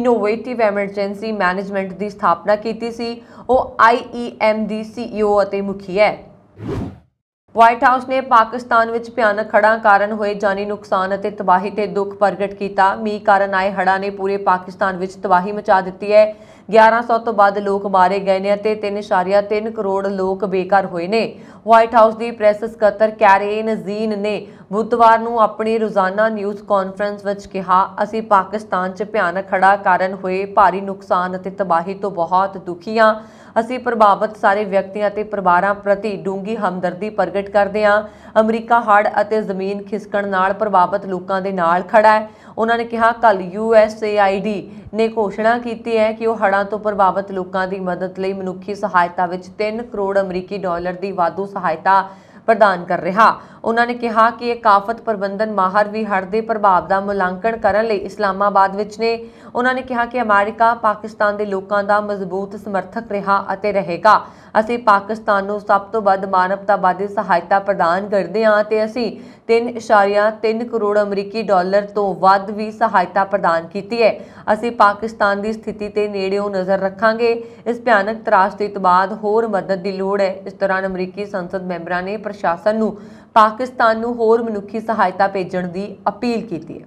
ਇਨੋਵੇਟਿਵ ਐਮਰਜੈਂਸੀ ਮੈਨੇਜਮੈਂਟ ਦੀ ਸਥਾਪਨਾ ਕੀਤੀ ਸੀ ਉਹ ਆਈਈਐਮ ਦੀ ਸੀਈਓ ਅਤੇ ਮੁਖੀ ਹੈ ਵਾਈਟ ਹਾਊਸ ਨੇ ਪਾਕਿਸਤਾਨ ਵਿੱਚ ਭਿਆਨਕ ਖੜਾਂ ਕਾਰਨ ਹੋਏ ਜਾਨੀ ਨੁਕਸਾਨ ਅਤੇ ਤਬਾਹੀ ਤੇ ਦੁੱਖ ਪ੍ਰਗਟ ਕੀਤਾ ਮੀ ਕਾਰਨ ਆਏ ਹੜ੍ਹਾਂ ਨੇ ਪੂਰੇ ਪਾਕਿਸਤਾਨ ਵਿੱਚ ਤਬਾਹੀ ਮਚਾ ਦਿੱਤੀ ਹੈ 1100 ਤੋਂ ਵੱਧ ਲੋਕ ਮਾਰੇ ਗਏ ਨੇ ਅਤੇ 3.3 ਕਰੋੜ ਲੋਕ ਬੇਕਾਰ ਹੋਏ ਨੇ ਵਾਈਟ ਹਾਊਸ ਦੀ ਪ੍ਰੈਸ ਸਕੱਤਰ ਕੈਰੇਨ ਜ਼ੀਨ ਨੇ ਬੁੱਧਵਾਰ ਨੂੰ ਆਪਣੀ ਰੋਜ਼ਾਨਾ ਨਿਊਜ਼ ਕਾਨਫਰੰਸ ਵਿੱਚ ਕਿਹਾ ਅਸੀਂ ਪਾਕਿਸਤਾਨ 'ਚ ਭਿਆਨਕ ਖੜਾ ਕਾਰਨ ਹੋਏ ਭਾਰੀ ਨੁਕਸਾਨ ਅਤੇ ਤਬਾਹੀ ਤੋਂ ਬਹੁਤ ਦੁਖੀ ਹਾਂ ਅਸੀਂ ਪ੍ਰਭਾਵਿਤ ਸਾਰੇ ਵਿਅਕਤੀਆਂ ਅਤੇ ਪਰਿਵਾਰਾਂ ਪ੍ਰਤੀ ਡੂੰਗੀ ਹਮਦਰਦੀ ਪ੍ਰਗਟ ਕਰਦੇ ਹਾਂ ਅਮਰੀਕਾ ਹੜ੍ਹ ਅਤੇ ਜ਼ਮੀਨ ਖਿਸਕਣ ਨਾਲ ਪ੍ਰਭਾਵਿਤ ਲੋਕਾਂ ਦੇ ਨਾਲ ਖੜਾ ਹੈ ਉਹਨਾਂ ਨੇ ਕਿਹਾ ਕੱਲ USAID ਨੇ ਘੋਸ਼ਣਾ ਕੀਤੀ ਹੈ ਕਿ ਉਹ ਹੜ੍ਹਾਂ ਤੋਂ ਪ੍ਰਭਾਵਿਤ ਲੋਕਾਂ ਦੀ ਮਦਦ ਲਈ ਮਨੁੱਖੀ ਸਹਾਇਤਾ ਵਿੱਚ 3 ਕਰੋੜ ਅਮਰੀਕੀ ਡਾਲਰ ਦੀ ਵਾਧੂ ਸਹਾਇਤਾ ਪ੍ਰਦਾਨ ਕਰ ਰਿਹਾ ਉਹਨਾਂ ਨੇ ਕਿਹਾ ਕਿ ਇਹ ਕਾਫਤ ਪ੍ਰਬੰਧਨ ਮਾਹਰ ਵੀ ਹੜ੍ਹ ਦੇ ਪ੍ਰਭਾਵ ਦਾ ਮੁਲਾਂਕਣ ਕਰਨ ਲਈ ਇਸਲਾਮਾਬਾਦ ਵਿੱਚ ਨੇ ਉਹਨਾਂ ਨੇ ਕਿਹਾ ਕਿ ਅਮਰੀਕਾ ਪਾਕਿਸਤਾਨ ਦੇ ਲੋਕਾਂ ਦਾ ਮਜ਼ਬੂਤ ਸਮਰਥਕ ਰਿਹਾ ਅਤੇ ਰਹੇਗਾ ਅਸੀਂ ਪਾਕਿਸਤਾਨ ਨੂੰ ਸਭ ਤੋਂ ਵੱਧ ਮਾਨਵਤਾਵਾਦੀ ਸਹਾਇਤਾ ਪ੍ਰਦਾਨ ਕਰਦੇ ਹਾਂ ਤੇ ਅਸੀਂ 3.3 ਕਰੋੜ ਅਮਰੀਕੀ ਡਾਲਰ ਤੋਂ ਵੱਧ ਵੀ ਸਹਾਇਤਾ ਪ੍ਰਦਾਨ ਕੀਤੀ ਹੈ ਅਸੀਂ ਪਾਕਿਸਤਾਨ ਦੀ ਸਥਿਤੀ ਤੇ ਨੇੜਿਓਂ ਨਜ਼ਰ ਰੱਖਾਂਗੇ ਇਸ ਭਿਆਨਕ ਤਰਾਸ਼ ਤੋਂ ਬਾਅਦ ਹੋਰ ਮਦਦ ਦੀ ਲੋੜ ਹੈ ਇਸ ਤਰ੍ਹਾਂ ਅਮਰੀਕੀ ਸੰਸਦ ਮੈਂਬਰਾਂ ਨੇ ਪ੍ਰਸ਼ਾਸਨ ਨੂੰ ਪਾਕਿਸਤਾਨ ਨੂੰ ਹੋਰ ਮਨੁੱਖੀ ਸਹਾਇਤਾ ਭੇਜਣ ਦੀ ਅਪੀਲ ਕੀਤੀ ਹੈ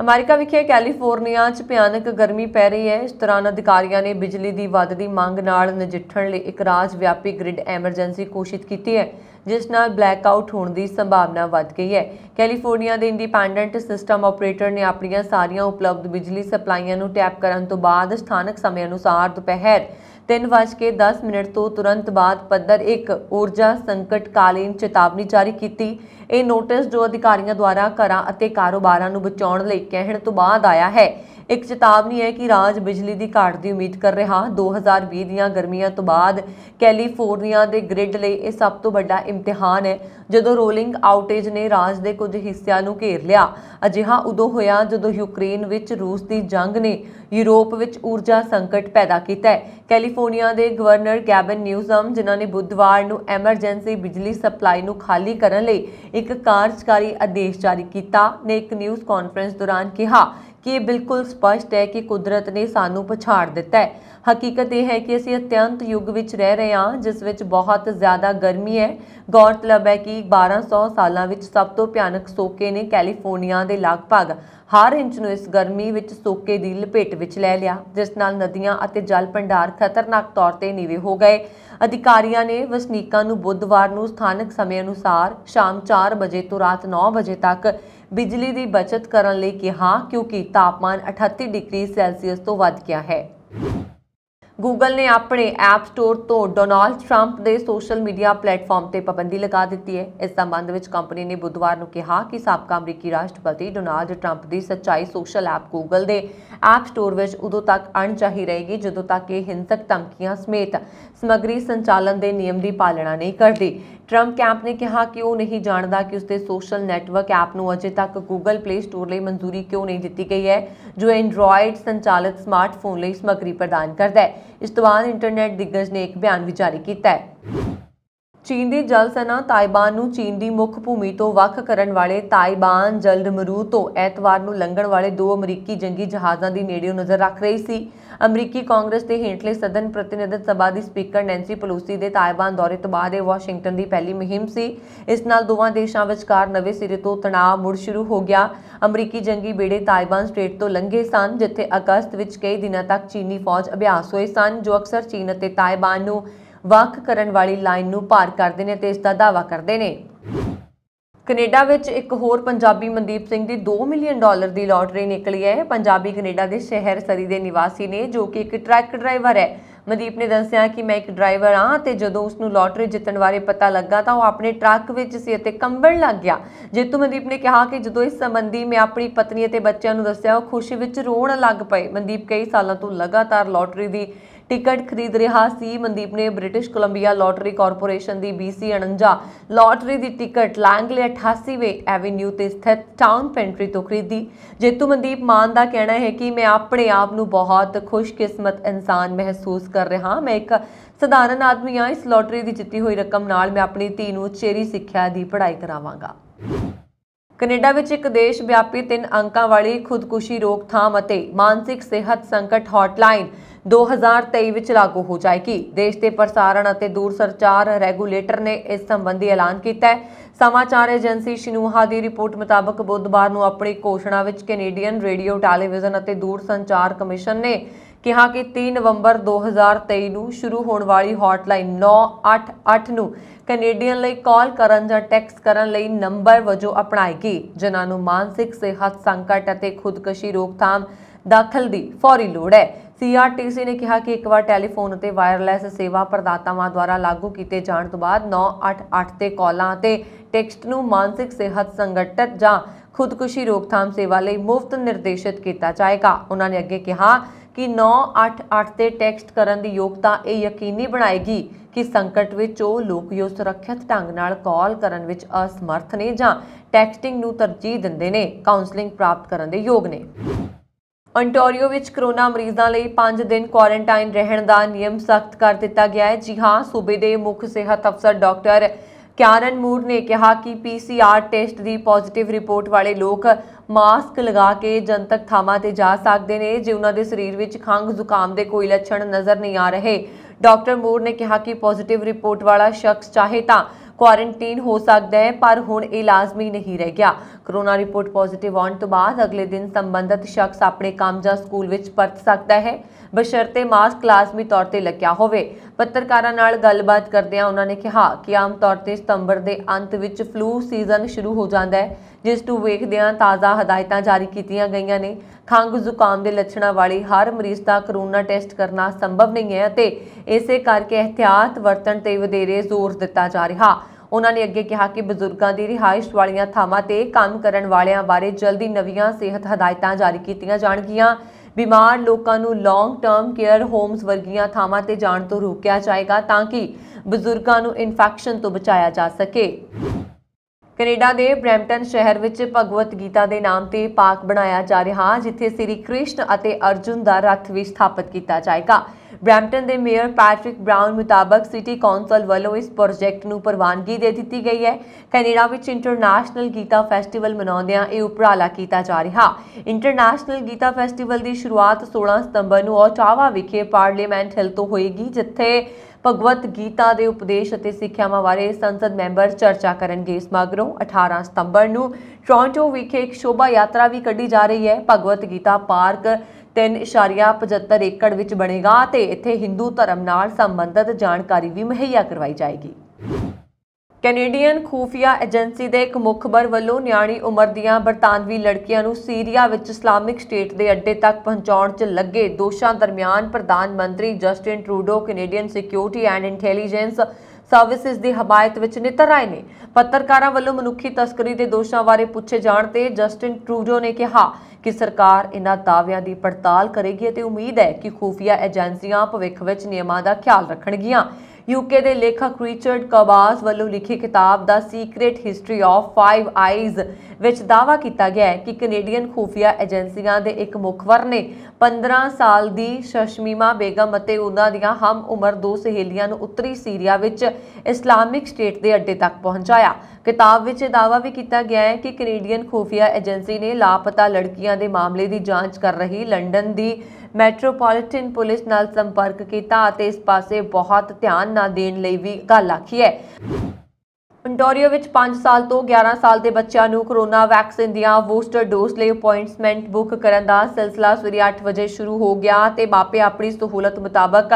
ਅਮਰੀਕਾ ਵਿਖੇ ਕੈਲੀਫੋਰਨੀਆ 'ਚ ਭਿਆਨਕ ਗਰਮੀ ਪੈ ਰਹੀ ਹੈ ਇਸ ਤਰ੍ਹਾਂ ਅਧਿਕਾਰੀਆਂ ਨੇ ਬਿਜਲੀ ਦੀ ਵੱਧਦੀ ਮੰਗ ਨਾਲ ਨਜਿੱਠਣ ਲਈ ਇੱਕ ਰਾਜ ਵਿਆਪੀ ਗ੍ਰਿਡ ਐਮਰਜੈਂਸੀ ਘੋਸ਼ਿਤ ਕੀਤੀ ਹੈ ਜਿਸ ਨਾਲ ਬਲੈਕ ਆਊਟ ਹੋਣ ਦੀ ਸੰਭਾਵਨਾ ਵੱਧ ਗਈ ਹੈ ਕੈਲੀਫੋਰਨੀਆ ਦੇ ਇੰਡੀਪੈਂਡੈਂਟ ਸਿਸਟਮ ਆਪਰੇਟਰ ਨੇ ਆਪਣੀਆਂ ਸਾਰੀਆਂ ਉਪਲਬਧ ਬਿਜਲੀ ਸਪਲਾਈਆਂ ਨੂੰ ਟੈਪ ਕਰਨ ਤੋਂ ਬਾਅਦ ਸਥਾਨਕ ਸਮੇਂ ਅਨੁਸਾਰ ਦੁਪਹਿਰ 3:10 ਮਿੰਟ ਤੋਂ ਤੁਰੰਤ ਬਾਅਦ ਪੱਧਰ 1 ਊਰਜਾ ਸੰਕਟ ਕਾਲੀਨ ਚੇਤਾਵਨੀ ਜਾਰੀ ਕੀਤੀ ਇਹ ਨੋਟਿਸ ਜੋ ਅਧਿਕਾਰੀਆਂ ਦੁਆਰਾ ਘਰਾਂ ਅਤੇ ਕਾਰੋਬਾਰਾਂ ਨੂੰ ਬਚਾਉਣ ਲਈ ਕਹਿਣ ਤੋਂ ਬਾਅਦ ਆਇਆ ਹੈ ਇੱਕ ਚੇਤਾਵਨੀ ਹੈ ਕਿ ਰਾਜ ਬਿਜਲੀ ਦੀ ਘਾਟ ਦੀ ਉਮੀਦ ਕਰ ਰਿਹਾ 2020 ਦੀਆਂ ਗਰਮੀਆਂ ਤੋਂ ਬਾਅਦ ਕੈਲੀਫੋਰਨੀਆ ਦੇ ਗ੍ਰਿਡ ਲਈ ਇਹ ਸਭ ਤੋਂ ਵੱਡਾ ਇਮਤਿਹਾਨ ਹੈ ਜਦੋਂ ਰੋਲਿੰਗ ਆਊਟੇਜ ਨੇ ਰਾਜ ਦੇ ਕੁਝ ਹਿੱਸਿਆਂ ਨੂੰ ਘੇਰ ਲਿਆ ਅਜਿਹਾ ਉਦੋਂ ਹੋਇਆ ਜਦੋਂ ਯੂਕਰੇਨ ਵਿੱਚ ਰੂਸ ਦੀ ਜੰਗ ਨੇ ਯੂਰਪ ਵਿੱਚ ਊਰਜਾ ਸੰਕਟ ਪੈਦਾ ਕੀਤਾ ਹੈ ਕੈਲੀਫੋਰਨੀਆ ਦੇ ਗਵਰਨਰ ਕੈਬਨ ਨਿਊਜ਼ਮ ਜਿਨ੍ਹਾਂ ਨੇ ਬੁੱਧਵਾਰ ਨੂੰ ਐਮਰਜੈਂਸੀ ਬਿਜਲੀ ਸਪਲਾਈ ਨੂੰ ਖਾਲੀ ਕਰਨ ਲਈ ਇੱਕ ਕਾਰਜਕਾਰੀ ਆਦੇਸ਼ ਜਾਰੀ ਕੀਤਾ ਨੇ ਇੱਕ ਨਿਊਜ਼ ਕਾਨਫਰੰਸ ਦੌਰਾਨ ਕਿਹਾ ਕਿ ਇਹ ਬਿਲਕੁਲ ਸਪਸ਼ਟ ਹੈ ਕਿ ਕੁਦਰਤ ਨੇ ਸਾਨੂੰ ਪਛਾੜ ਦਿੱਤਾ ਹੈ ਹਕੀਕਤ ਇਹ ਹੈ ਕਿ ਅਸੀਂ ਅਤਿਅੰਤ ਯੁੱਗ ਵਿੱਚ ਰਹਿ ਰਹੇ ਹਾਂ ਜਿਸ ਵਿੱਚ ਬਹੁਤ ਜ਼ਿਆਦਾ ਗਰਮੀ ਹੈ ਗੌਰਤਲਬ ਹੈ ਕਿ 1200 ਸਾਲਾਂ ਵਿੱਚ ਸਭ ਤੋਂ ਭਿਆਨਕ ਸੋਕੇ ਨੇ ਕੈਲੀਫੋਰਨੀਆ ਦੇ ਲਗਭਗ ਹਰ ਇੰਚ ਨੂੰ ਇਸ ਗਰਮੀ ਵਿੱਚ ਸੋਕੇ ਦੀ ਲਪੇਟ ਵਿੱਚ ਲੈ ਲਿਆ ਜਿਸ ਨਾਲ ਨਦੀਆਂ ਅਤੇ ਜਲ ਭੰਡਾਰ ਖਤਰਨਾਕ ਤੌਰ ਤੇ ਨੀਵੇਂ ਹੋ ਗਏ ਅਧਿਕਾਰੀਆਂ ਨੇ ਵਸਨੀਕਾਂ ਨੂੰ ਬੁੱਧਵਾਰ ਨੂੰ ਸਥਾਨਕ ਸਮੇਂ ਅਨੁਸਾਰ ਸ਼ਾਮ 4 ਵਜੇ ਤੋਂ ਰਾਤ 9 ਵਜੇ ਤੱਕ ਬਿਜਲੀ ਦੀ ਬਚਤ ਕਰਨ ਲਈ ਕਿਹਾ ਕਿਉਂਕਿ ਤਾਪਮਾਨ 38 ਡਿਗਰੀ ਸੈਲਸੀਅਸ ਤੋਂ ਵੱਧ ਗਿਆ ਹੈ Google ਨੇ ਆਪਣੇ ਐਪ ਸਟੋਰ ਤੋਂ ਡੋਨਾਲਡ ਟਰੰਪ ਦੇ ਸੋਸ਼ਲ ਮੀਡੀਆ ਪਲੇਟਫਾਰਮ ਤੇ ਪਾਬੰਦੀ ਲਗਾ ਦਿੱਤੀ ਹੈ ਇਸ ਸੰਬੰਧ ਵਿੱਚ ਕੰਪਨੀ ਨੇ ਬੁੱਧਵਾਰ ਨੂੰ ਕਿਹਾ ਕਿ ਸਾਬਕਾ ਅਮਰੀਕੀ ਰਾਸ਼ਟਰਪਤੀ ਡੋਨਾਲਡ ਟਰੰਪ ਦੀ ਸੱਚਾਈ ਸੋਸ਼ਲ ਐਪ Google ਦੇ ਐਪ ਸਟੋਰ ਵਿੱਚ ਉਦੋਂ ਤੱਕ ਅਣਚਾਹੀ ਰਹੇਗੀ ਜਦੋਂ ਤੱਕ ਇਹ ਹਿੰਸਕ ਧਮਕੀਆਂ ਸਮੇਤ ਸਮਗਰੀ ਸੰਚਾਲਨ ਦੇ ਨਿਯਮ ਦੀ ਪਾਲਣਾ ਨਹੀਂ ਕਰਦੀ ਟਰੰਪ ਕੈਂਪ ਨੇ ਕਿਹਾ ਕਿ ਉਹ ਨਹੀਂ ਜਾਣਦਾ ਕਿ ਉਸਦੇ ਸੋਸ਼ਲ ਨੈਟਵਰਕ ਐਪ ਨੂੰ ਅਜੇ ਤੱਕ ਗੂਗਲ ਪਲੇ ਸਟੋਰ ਲਈ ਮਨਜ਼ੂਰੀ ਕਿਉਂ ਨਹੀਂ ਦਿੱਤੀ ਗਈ ਹੈ ਜੋ ਐਂਡਰੋਇਡ ਸੰਚਾਲਿਤ ਸਮਾਰਟਫੋਨ ਲਈ ਸਮਗਰੀ ਪ੍ਰਦਾਨ ਕਰਦਾ ਹੈ ਇਸ ਤੋਂ ਬਾਅਦ ਇੰਟਰਨੈਟ ਦਿੱਗਜ ਨੇ ਇੱਕ ਬਿਆਨ ਵੀ ਜਾਰੀ ਕੀਤਾ ਹੈ ਚੀਨ ਦੀ ਜਲ ਸੈਨਾ ਤਾਇਬਾਨ ਨੂੰ ਚੀਨ ਦੀ ਮੁੱਖ ਭੂਮੀ ਤੋਂ ਵੱਖ ਕਰਨ ਵਾਲੇ ਤਾਇਬਾਨ ਜਲਦ ਮਰੂ ਤੋਂ ਐਤਵਾਰ ਨੂੰ ਲੰਘਣ ਵਾਲੇ ਦੋ ਅਮਰੀਕੀ ਜੰਗੀ ਜਹਾਜ਼ਾਂ ਦੀ ਨੇੜਿਓਂ ਨਜ਼ਰ ਰੱਖ ਰਹੀ ਸੀ ਅਮਰੀਕੀ ਕਾਂਗਰਸ ਦੇ ਹੇਠਲੇ ਸਦਨ ਪ੍ਰਤੀਨਿਧਤ ਸਭਾ ਦੀ ਸਪੀਕਰ ਨੈਂਸੀ ਪਲੋਸੀ ਦੇ ਤਾਇਬਾਨ ਦੌਰੇ ਤੋਂ ਬਾਅਦ ਇਹ ਵਾਸ਼ਿੰਗਟਨ ਦੀ ਪਹਿਲੀ ਮੁਹਿੰਮ ਸੀ ਇਸ ਨਾਲ ਦੋਵਾਂ ਦੇਸ਼ਾਂ ਵਿਚਕਾਰ ਨਵੇਂ ਸਿਰੇ ਤੋਂ ਤਣਾਅ ਮੁੜ ਸ਼ੁਰੂ ਹੋ ਗਿਆ ਅਮਰੀਕੀ ਜੰਗੀ ਬੇੜੇ ਤਾਇਬਾਨ ਸਟੇਟ ਤੋਂ ਲੰਘੇ ਸਨ ਜਿੱਥੇ ਅਗਸਤ ਵਿੱਚ ਕਈ ਦਿਨਾਂ ਤੱਕ ਚੀਨੀ ਫੌਜ ਅਭਿਆਸ ਹੋਏ ਸਨ ਜੋ ਅਕਸਰ ਚੀਨ ਅਤੇ ਤਾਇਬਾਨ ਨੂੰ ਵੱਖ ਕਰਨ ਵਾਲੀ ਲਾਈਨ ਨੂੰ ਪਾਰ ਕਰਦੇ ਨੇ ਤੇ ਇਸ ਦਾ ਦਾਵਾ ਕਰਦੇ ਨੇ ਕੈਨੇਡਾ ਵਿੱਚ ਇੱਕ ਹੋਰ ਪੰਜਾਬੀ ਮਨਦੀਪ ਸਿੰਘ ਦੀ 2 ਮਿਲੀਅਨ ਡਾਲਰ ਦੀ ਲਾਟਰੀ ਨਿਕਲੀ ਹੈ ਪੰਜਾਬੀ ਕੈਨੇਡਾ ਦੇ ਸ਼ਹਿਰ ਸਰੀ ਦੇ ਨਿਵਾਸੀ ਨੇ ਜੋ ਕਿ ਇੱਕ ਟਰੱਕ ਡਰਾਈਵਰ ਹੈ ਮਨਦੀਪ ਨੇ ਦੱਸਿਆ ਕਿ ਮੈਂ ਇੱਕ ਡਰਾਈਵਰ ਹਾਂ ਤੇ ਜਦੋਂ ਉਸ ਨੂੰ ਲਾਟਰੀ ਜਿੱਤਣ ਬਾਰੇ ਪਤਾ ਲੱਗਾ ਤਾਂ ਉਹ ਆਪਣੇ ਟਰੱਕ ਵਿੱਚ ਸੀ ਅਤੇ ਕੰਬਣ ਲੱਗ ਗਿਆ ਜੇਤੂ ਮਨਦੀਪ ਨੇ ਕਿਹਾ ਕਿ ਜਦੋਂ ਇਸ ਸੰਬੰਧੀ ਮੈਂ ਆਪਣੀ ਪਤਨੀ ਅਤੇ ਬੱਚਿਆਂ ਨੂੰ ਦੱਸਿਆ ਉਹ ਖੁਸ਼ੀ ਵਿੱਚ ਰੋਣ ਲੱਗ ਪਏ ਮਨਦੀਪ ਕਈ ਸਾਲਾਂ ਤੋਂ ਲਗਾਤਾਰ ਲਾਟਰੀ ਦੀ ਟਿਕਟ ਖਰੀਦ ਰਿਹਾ ਸੀ ਮਨਦੀਪ ਨੇ ਬ੍ਰਿਟਿਸ਼ ਕੋਲੰਬੀਆ ਲਾਟਰੀ ਕਾਰਪੋਰੇਸ਼ਨ ਦੀ BC 49 ਲਾਟਰੀ ਦੀ ਟਿਕਟ ਲਾਂਗਲੇ 88ਵੇਂ ਐਵੇਨਿਊ ਤੇ ਸਥਿਤ ਟਾਊਨ ਪੈਂਟਰੀ ਤੋਂ ਖਰੀਦੀ ਜੇਤੂ ਮਨਦੀਪ ਮਾਨ ਦਾ ਕਹਿਣਾ ਹੈ ਕਿ ਮੈਂ ਆਪਣੇ ਆਪ ਨੂੰ ਬਹੁਤ ਖੁਸ਼ਕਿਸਮਤ ਇਨਸਾਨ ਮਹਿਸੂਸ ਕਰ ਰਿਹਾ ਮੈਂ ਇੱਕ ਸਧਾਰਨ ਆਦਮੀ ਹਾਂ ਇਸ ਲਾਟਰੀ ਦੀ ਜਿੱਤੀ ਹੋਈ ਰਕਮ ਨਾਲ ਮੈਂ ਆਪਣੀ ਧੀ ਨੂੰ ਚੇਰੀ ਸਿੱਖਿਆ ਦੀ ਪੜ੍ਹਾਈ ਕਰਾਵਾਂਗਾ ਕੈਨੇਡਾ ਵਿੱਚ ਇੱਕ ਦੇਸ਼ ਵਿਆਪੀ ਤਿੰਨ ਅੰਕਾਂ ਵਾਲੀ ਖੁਦਕੁਸ਼ੀ ਰੋਕਥਾਮ ਅਤੇ ਮਾਨਸਿਕ ਸਿਹਤ ਸੰਕਟ ਹੌਟਲਾਈਨ 2023 ਵਿੱਚ ਲਾਗੂ ਹੋ ਜਾਏਗੀ ਦੇਸ਼ ਦੇ ਪ੍ਰਸਾਰਣ ਅਤੇ ਦੂਰਸੰਚਾਰ ਰੈਗੂਲੇਟਰ ਨੇ ਇਸ ਸੰਬੰਧੀ ਐਲਾਨ ਕੀਤਾ ਹੈ ਸਮਾਚਾਰ ਏਜੰਸੀ ਸ਼ਿਨੂਹਾ ਦੀ ਰਿਪੋਰਟ ਮੁਤਾਬਕ ਬੁੱਧਵਾਰ ਨੂੰ ਆਪਣੀ ਘੋਸ਼ਣਾ ਵਿੱਚ ਕੈਨੇਡੀਅਨ ਰੇਡੀਓ ਟੈਲੀਵਿਜ਼ਨ ਅਤੇ ਦੂਰਸੰਚਾਰ ਕਮਿਸ਼ਨ ਨੇ ਕਿਹਾ ਕਿ 3 ਨਵੰਬਰ 2023 ਨੂੰ ਸ਼ੁਰੂ ਹੋਣ ਵਾਲੀ ਹੌਟਲਾਈਨ 988 ਨੂੰ ਕੈਨੇਡੀਅਨ ਲਈ ਕਾਲ ਕਰਨ ਜਾਂ ਟੈਕਸਟ ਕਰਨ ਲਈ ਨੰਬਰ ਵਜੋਂ ਅਪਣਾਏਗੀ ਜਿਨ੍ਹਾਂ ਨੂੰ ਮਾਨਸਿਕ ਸਿਹਤ ਸੰਕਟ ਅਤੇ ਖੁਦਕੁਸ਼ੀ ਰੋਕਥਾਮ ਦਾਖਲ ਦੀ ਫੌਰੀ ਲੋੜ ਹੈ ਸੀਆਰਟੀਸੀ ਨੇ ਕਿਹਾ ਕਿ ਇੱਕ ਵਾਰ ਟੈਲੀਫੋਨ ਅਤੇ ਵਾਇਰਲੈਸ ਸੇਵਾ ਪ੍ਰਦਾਤਾਵਾਂ ਦੁਆਰਾ ਲਾਗੂ ਕੀਤੇ ਜਾਣ ਤੋਂ ਬਾਅਦ 988 ਤੇ ਕਾਲਾਂ ਅਤੇ ਟੈਕਸਟ ਨੂੰ ਮਾਨਸਿਕ ਸਿਹਤ ਸੰਗਠਤ ਜਾਂ ਖੁਦਕੁਸ਼ੀ ਰੋਕਥਾਮ ਸੇਵਾ ਲਈ ਮੁਫਤ ਨਿਰਦੇਸ਼ਿਤ ਕੀਤਾ ਜਾਏਗਾ ਉਹਨਾਂ ਨੇ ਅੱਗੇ ਕਿਹਾ ਕਿ 988 ਤੇ ਟੈਕਸਟ ਕਰਨ ਦੀ ਯੋਗਤਾ ਇਹ ਯਕੀਨੀ ਬਣਾਏਗੀ ਕਿ ਸੰਕਟ ਵਿੱਚ ਉਹ ਜੋ ਸੁਰੱਖਿਅਤ ਢੰਗ ਨਾਲ ਕਾਲ ਕਰਨ ਵਿੱਚ ਅਸਮਰਥ ਨੇ ਜਾਂ ਟੈਕਸਟਿੰਗ ਨੂੰ ਤਰਜੀਹ ਦਿੰਦੇ ਨੇ ਕਾਉਂਸਲਿੰਗ ਪ੍ਰਾਪਤ ਕਰਨ ਦੇ ਯੋਗ ਨੇ ਅੰਟੋਰੀਓ ਵਿੱਚ ਕਰੋਨਾ ਮਰੀਜ਼ਾਂ ਲਈ 5 ਦਿਨ ਕੁਆਰੰਟਾਈਨ ਰਹਿਣ ਦਾ ਨਿਯਮ ਸਖਤ ਕਰ ਦਿੱਤਾ ਗਿਆ ਹੈ ਜੀ ਹਾਂ ਸੂਬੇ ਦੇ ਮੁੱਖ ਸਿਹਤ ਅਫਸਰ ਡਾਕਟਰ ਕਿਆਰਨ ਮੂਰ ਨੇ ਕਿਹਾ ਕਿ ਪੀਸੀਆਰ ਟੈਸਟ ਦੀ ਪੋਜ਼ਿਟਿਵ ਰਿਪੋਰਟ ਵਾਲੇ ਲੋਕ ਮਾਸਕ ਲਗਾ ਕੇ ਜਨਤਕ ਥਾਵਾਂ ਤੇ ਜਾ ਸਕਦੇ ਨੇ ਜੇ ਉਹਨਾਂ ਦੇ ਸਰੀਰ ਵਿੱਚ ਖੰਘ ਜ਼ੁਕਾਮ ਦੇ ਕੋਈ ਲੱਛਣ ਨਜ਼ਰ ਨਹੀਂ ਆ ਰਹੇ ਡਾਕਟਰ ਮੂਰ ਨੇ ਕਿਹਾ ਕਿ ਪੋਜ਼ਿਟਿਵ ਰਿਪੋਰਟ ਵਾਲਾ ਸ਼ਖਸ ਚਾਹੇ ਤਾਂ ਕੁਆਰੰਟਾਈਨ ਹੋ ਸਕਦਾ ਹੈ ਪਰ ਹੁਣ ਇਹ ਲਾਜ਼ਮੀ ਨਹੀਂ ਰਹਿ ਗਿਆ ਕਰੋਨਾ ਰਿਪੋਰਟ ਪੋਜ਼ਿਟਿਵ ਆਉਣ ਤੋਂ ਬਾਅਦ ਅਗਲੇ ਦਿਨ ਸੰਬੰਧਤ ਸ਼ਖਸ ਆਪਣੇ ਕੰਮ ਜਾਂ ਸਕੂਲ ਵਿੱਚ ਪਰਤ ਸਕਦਾ ਹੈ ਬਸ਼ਰਤੇ ਮਾਸਕ ਲਾਜ਼ਮੀ ਤੌਰ ਤੇ ਲੱਗਿਆ ਹੋਵੇ ਪੱਤਰਕਾਰਾਂ ਨਾਲ ਗੱਲਬਾਤ ਕਰਦਿਆਂ ਉਹਨਾਂ ਨੇ ਕਿਹਾ ਕਿ ਆਮ ਤੌਰ ਤੇ ਸਤੰਬਰ ਦੇ ਅੰਤ ਵਿੱਚ ਫਲੂ ਸੀਜ਼ਨ ਸ਼ੁਰੂ ਹੋ ਜਾਂਦਾ ਹੈ ਜਿਸ ਨੂੰ ਵੇਖਦਿਆਂ ਤਾਜ਼ਾ ਹਦਾਇਤਾਂ ਜਾਰੀ ਕੀਤੀਆਂ ਗਈਆਂ ਨੇ ਖੰਗ ਜ਼ੁਕਾਮ ਦੇ ਲੱਛਣਾਂ ਵਾਲੀ ਹਰ ਮਰੀਜ਼ ਦਾ ਕਰੋਨਾ ਟੈਸਟ ਕਰਨਾ ਸੰਭਵ ਨਹੀਂ ਹੈ ਅਤੇ ਇਸੇ ਕਰਕੇ ਇhtiyat ਵਰਤਣ ਤੇ ਵਧੇਰੇ ਜ਼ੋਰ ਦਿੱਤਾ ਜਾ ਰਿਹਾ ਉਹਨਾਂ ਨੇ ਅੱਗੇ ਕਿਹਾ ਕਿ ਬਜ਼ੁਰਗਾਂ ਦੀ ਰਿਹਾਇਸ਼ ਵਾਲੀਆਂ ਥਾਵਾਂ ਤੇ ਕੰਮ ਕਰਨ ਵਾਲਿਆਂ ਬਾਰੇ ਜਲਦੀ ਨਵੀਆਂ ਸਿਹਤ ਹਦਾਇਤਾਂ ਜਾਰੀ ਕੀਤੀਆਂ ਜਾਣਗੀਆਂ ਬਿਮਾਰ ਲੋਕਾਂ ਨੂੰ ਲੌਂਗ ਟਰਮ ਕੇਅਰ ਹੋਮਸ ਵਰਗੀਆਂ ਥਾਵਾਂ ਤੇ ਜਾਣ ਤੋਂ ਰੋਕਿਆ ਜਾਏਗਾ ਤਾਂ ਕਿ ਬਜ਼ੁਰਗਾਂ ਨੂੰ ਇਨਫੈਕਸ਼ਨ ਤੋਂ ਬਚਾਇਆ ਜਾ ਸਕੇ ਕੈਨੇਡਾ ਦੇ ਬ੍ਰੈਂਪਟਨ ਸ਼ਹਿਰ ਵਿੱਚ ਭਗਵਤ ਗੀਤਾ ਦੇ ਨਾਮ ਤੇ ਪਾਰਕ ਬਣਾਇਆ ਜਾ ਰਿਹਾ ਜਿੱਥੇ ਸ੍ਰੀ ਕ੍ਰਿਸ਼ਨ ਅਤੇ ਅਰਜੁਨ ਦਾ ਰੱਥ ਵੀ ਸਥਾਪਿਤ ਕੀਤਾ ਜਾਏਗਾ ਬ੍ਰੈਂਪਟਨ ਦੇ ਮੇਅਰ ਪੈਟ੍ਰਿਕ ਬ੍ਰਾਊਨ ਮੁਤਾਬਕ ਸਿਟੀ ਕੌਂਸਲ ਵੱਲੋਂ ਇਸ ਪ੍ਰੋਜੈਕਟ ਨੂੰ ਪ੍ਰਵਾਨਗੀ ਦੇ ਦਿੱਤੀ ਗਈ ਹੈ ਕੈਨੇਡਾ ਵਿੱਚ ਇੰਟਰਨੈਸ਼ਨਲ ਗੀਤਾ ਫੈਸਟੀਵਲ ਮਨਾਉਂਦਿਆਂ ਇਹ ਉਪਰਾਲਾ ਕੀਤਾ ਜਾ ਰਿਹਾ ਇੰਟਰਨੈਸ਼ਨਲ ਗੀਤਾ ਫੈਸਟੀਵਲ ਦੀ ਸ਼ੁਰੂਆਤ 16 ਸਤੰਬਰ ਨੂੰ ਓਟਾਵਾ ਵਿਖੇ ਪਾਰਲੀਮੈਂਟ ਹਿਲ ਤੋਂ ਹੋਏਗੀ ਜਿੱਥੇ ਭਗਵਤ ਗੀਤਾ ਦੇ ਉਪਦੇਸ਼ ਅਤੇ ਸਿੱਖਿਆਵਾਂ ਬਾਰੇ ਸੰਸਦ ਮੈਂਬਰ ਚਰਚਾ ਕਰਨਗੇ ਇਸ ਮਗਰੋਂ 18 ਸਤੰਬਰ ਨੂੰ ਟ੍ਰਾਂਟੋ ਵਿਖੇ ਇੱਕ ਸ਼ੋਭਾ ਯਾਤਰਾ ਵੀ ਕੱਢੀ ਜਾ ਰਹੀ ਹੈ ਭਗਵਤ ਗੀਤਾ ਪਾਰਕ 3.75 ਏਕੜ ਵਿੱਚ ਬਣੇਗਾ ਤੇ ਇੱਥੇ ਹਿੰਦੂ ਧਰਮ ਨਾਲ ਸੰਬੰਧਿਤ ਜਾਣਕਾਰੀ ਵੀ ਮੁਹੱਈਆ ਕਰਵਾਈ ਜਾਏਗੀ ਕੈਨੇਡੀਅਨ ਖੂਫੀਆ ਏਜੰਸੀ ਦੇ ਇੱਕ ਮੁਖਬਰ ਵੱਲੋਂ ਨਿਆਣੀ ਉਮਰ ਦੀਆਂ ਬਰਤਾਨਵੀ ਲੜਕੀਆਂ ਨੂੰ ਸੀਰੀਆ ਵਿੱਚ ਇਸਲਾਮਿਕ ਸਟੇਟ ਦੇ ਅੱਡੇ ਤੱਕ ਪਹੁੰਚਾਉਣ 'ਚ ਲੱਗੇ ਦੋਸ਼ਾਂ ਦਰਮਿਆਨ ਪ੍ਰਧਾਨ ਮੰਤਰੀ Justin Trudeau Canadian security and intelligence services ਦੀ ਹਮਾਇਤ ਵਿੱਚ ਨਿਤਰ ਆਏ ਨੇ ਪੱਤਰਕਾਰਾਂ ਵੱਲੋਂ ਮਨੁੱਖੀ ਤਸਕਰੀ ਦੇ ਦੋਸ਼ਾਂ ਬਾਰੇ ਪੁੱਛੇ ਜਾਣ ਤੇ ਜਸਟਿਨ ਟਰੂਡੋ ਨੇ ਕਿਹਾ ਕਿ ਸਰਕਾਰ ਇਹਨਾਂ ਦਾਅਵਿਆਂ ਦੀ ਪੜਤਾਲ ਕਰੇਗੀ ਅਤੇ ਉਮੀਦ ਹੈ ਕਿ ਖੂਫੀਆ ਏਜੰਸੀਆਂ ਭਵਿੱਖ ਵਿੱਚ ਨਿਯਮਾਂ ਦਾ ਖਿਆਲ ਰੱਖਣਗੀਆਂ ਯੂਕੇ ਦੇ ਲੇਖਕ ਰਿਚਰਡ ਕਬਾਸ ਵੱਲੋਂ ਲਿਖੀ ਕਿਤਾਬ ਦਾ secret history of five eyes ਵਿੱਚ ਦਾਵਾ ਕੀਤਾ ਗਿਆ ਹੈ ਕਿ ਕੈਨੇਡੀਅਨ ਖੂਫੀਆ ਏਜੰਸੀਆਂ ਦੇ ਇੱਕ ਮੁਖਵਰ ਨੇ 15 ਸਾਲ ਦੀ ਸ਼ਸ਼ਮੀਮਾ ਬੇਗਮ ਅਤੇ ਉਹਨਾਂ ਦੀਆਂ ਹਮ ਉਮਰ ਦੋ ਸਹੇਲੀਆਂ ਨੂੰ ਉੱਤਰੀ ਸੀਰੀਆ ਵਿੱਚ ਇਸਲਾਮਿਕ ਸਟੇਟ ਦੇ ਅੱਡੇ ਤੱਕ ਪਹੁੰਚਾਇਆ ਕਿਤਾਬ ਵਿੱਚ ਦਾਵਾ ਵੀ ਕੀਤਾ ਗਿਆ ਹੈ ਕਿ ਕੈਨੇਡੀਅਨ ਖੂਫੀਆ ਏਜੰਸੀ ਨੇ ਲਾਪਤਾ ਲੜਕੀਆਂ ਦੇ ਮਾਮਲੇ ਦੀ ਜਾਂਚ ਕਰ ਰਹੀ ਲੰਡਨ ਦੀ ਮੈਟਰੋਪੋਲਿਟਨ ਪੁਲਿਸ ਨਾਲ ਸੰਪਰਕ ਕੀਤਾ ਅਤੇ ਇਸ ਪਾਸੇ ਬਹੁਤ ਧਿਆਨ ਨਾ ਦੇਣ ਲਈ ਵੀ ਗੱਲ ਆਖੀ ਹੈ ਅੰਟੋਰੀਓ ਵਿੱਚ 5 ਸਾਲ ਤੋਂ 11 ਸਾਲ ਦੇ ਬੱਚਿਆਂ ਨੂੰ ਕੋਰੋਨਾ ਵੈਕਸੀਨ ਦੀਆਂ ਬੂਸਟਰ ਡੋਜ਼ ਲਈ ਅਪਾਇੰਟਮੈਂਟ ਬੁੱਕ ਕਰਨ ਦਾ ਸਿਲਸਿਲਾ ਸਵੇਰੇ 8 ਵਜੇ ਸ਼ੁਰੂ ਹੋ ਗਿਆ ਤੇ ਮਾਪੇ ਆਪਣੀ ਸਹੂਲਤ ਮੁਤਾਬਕ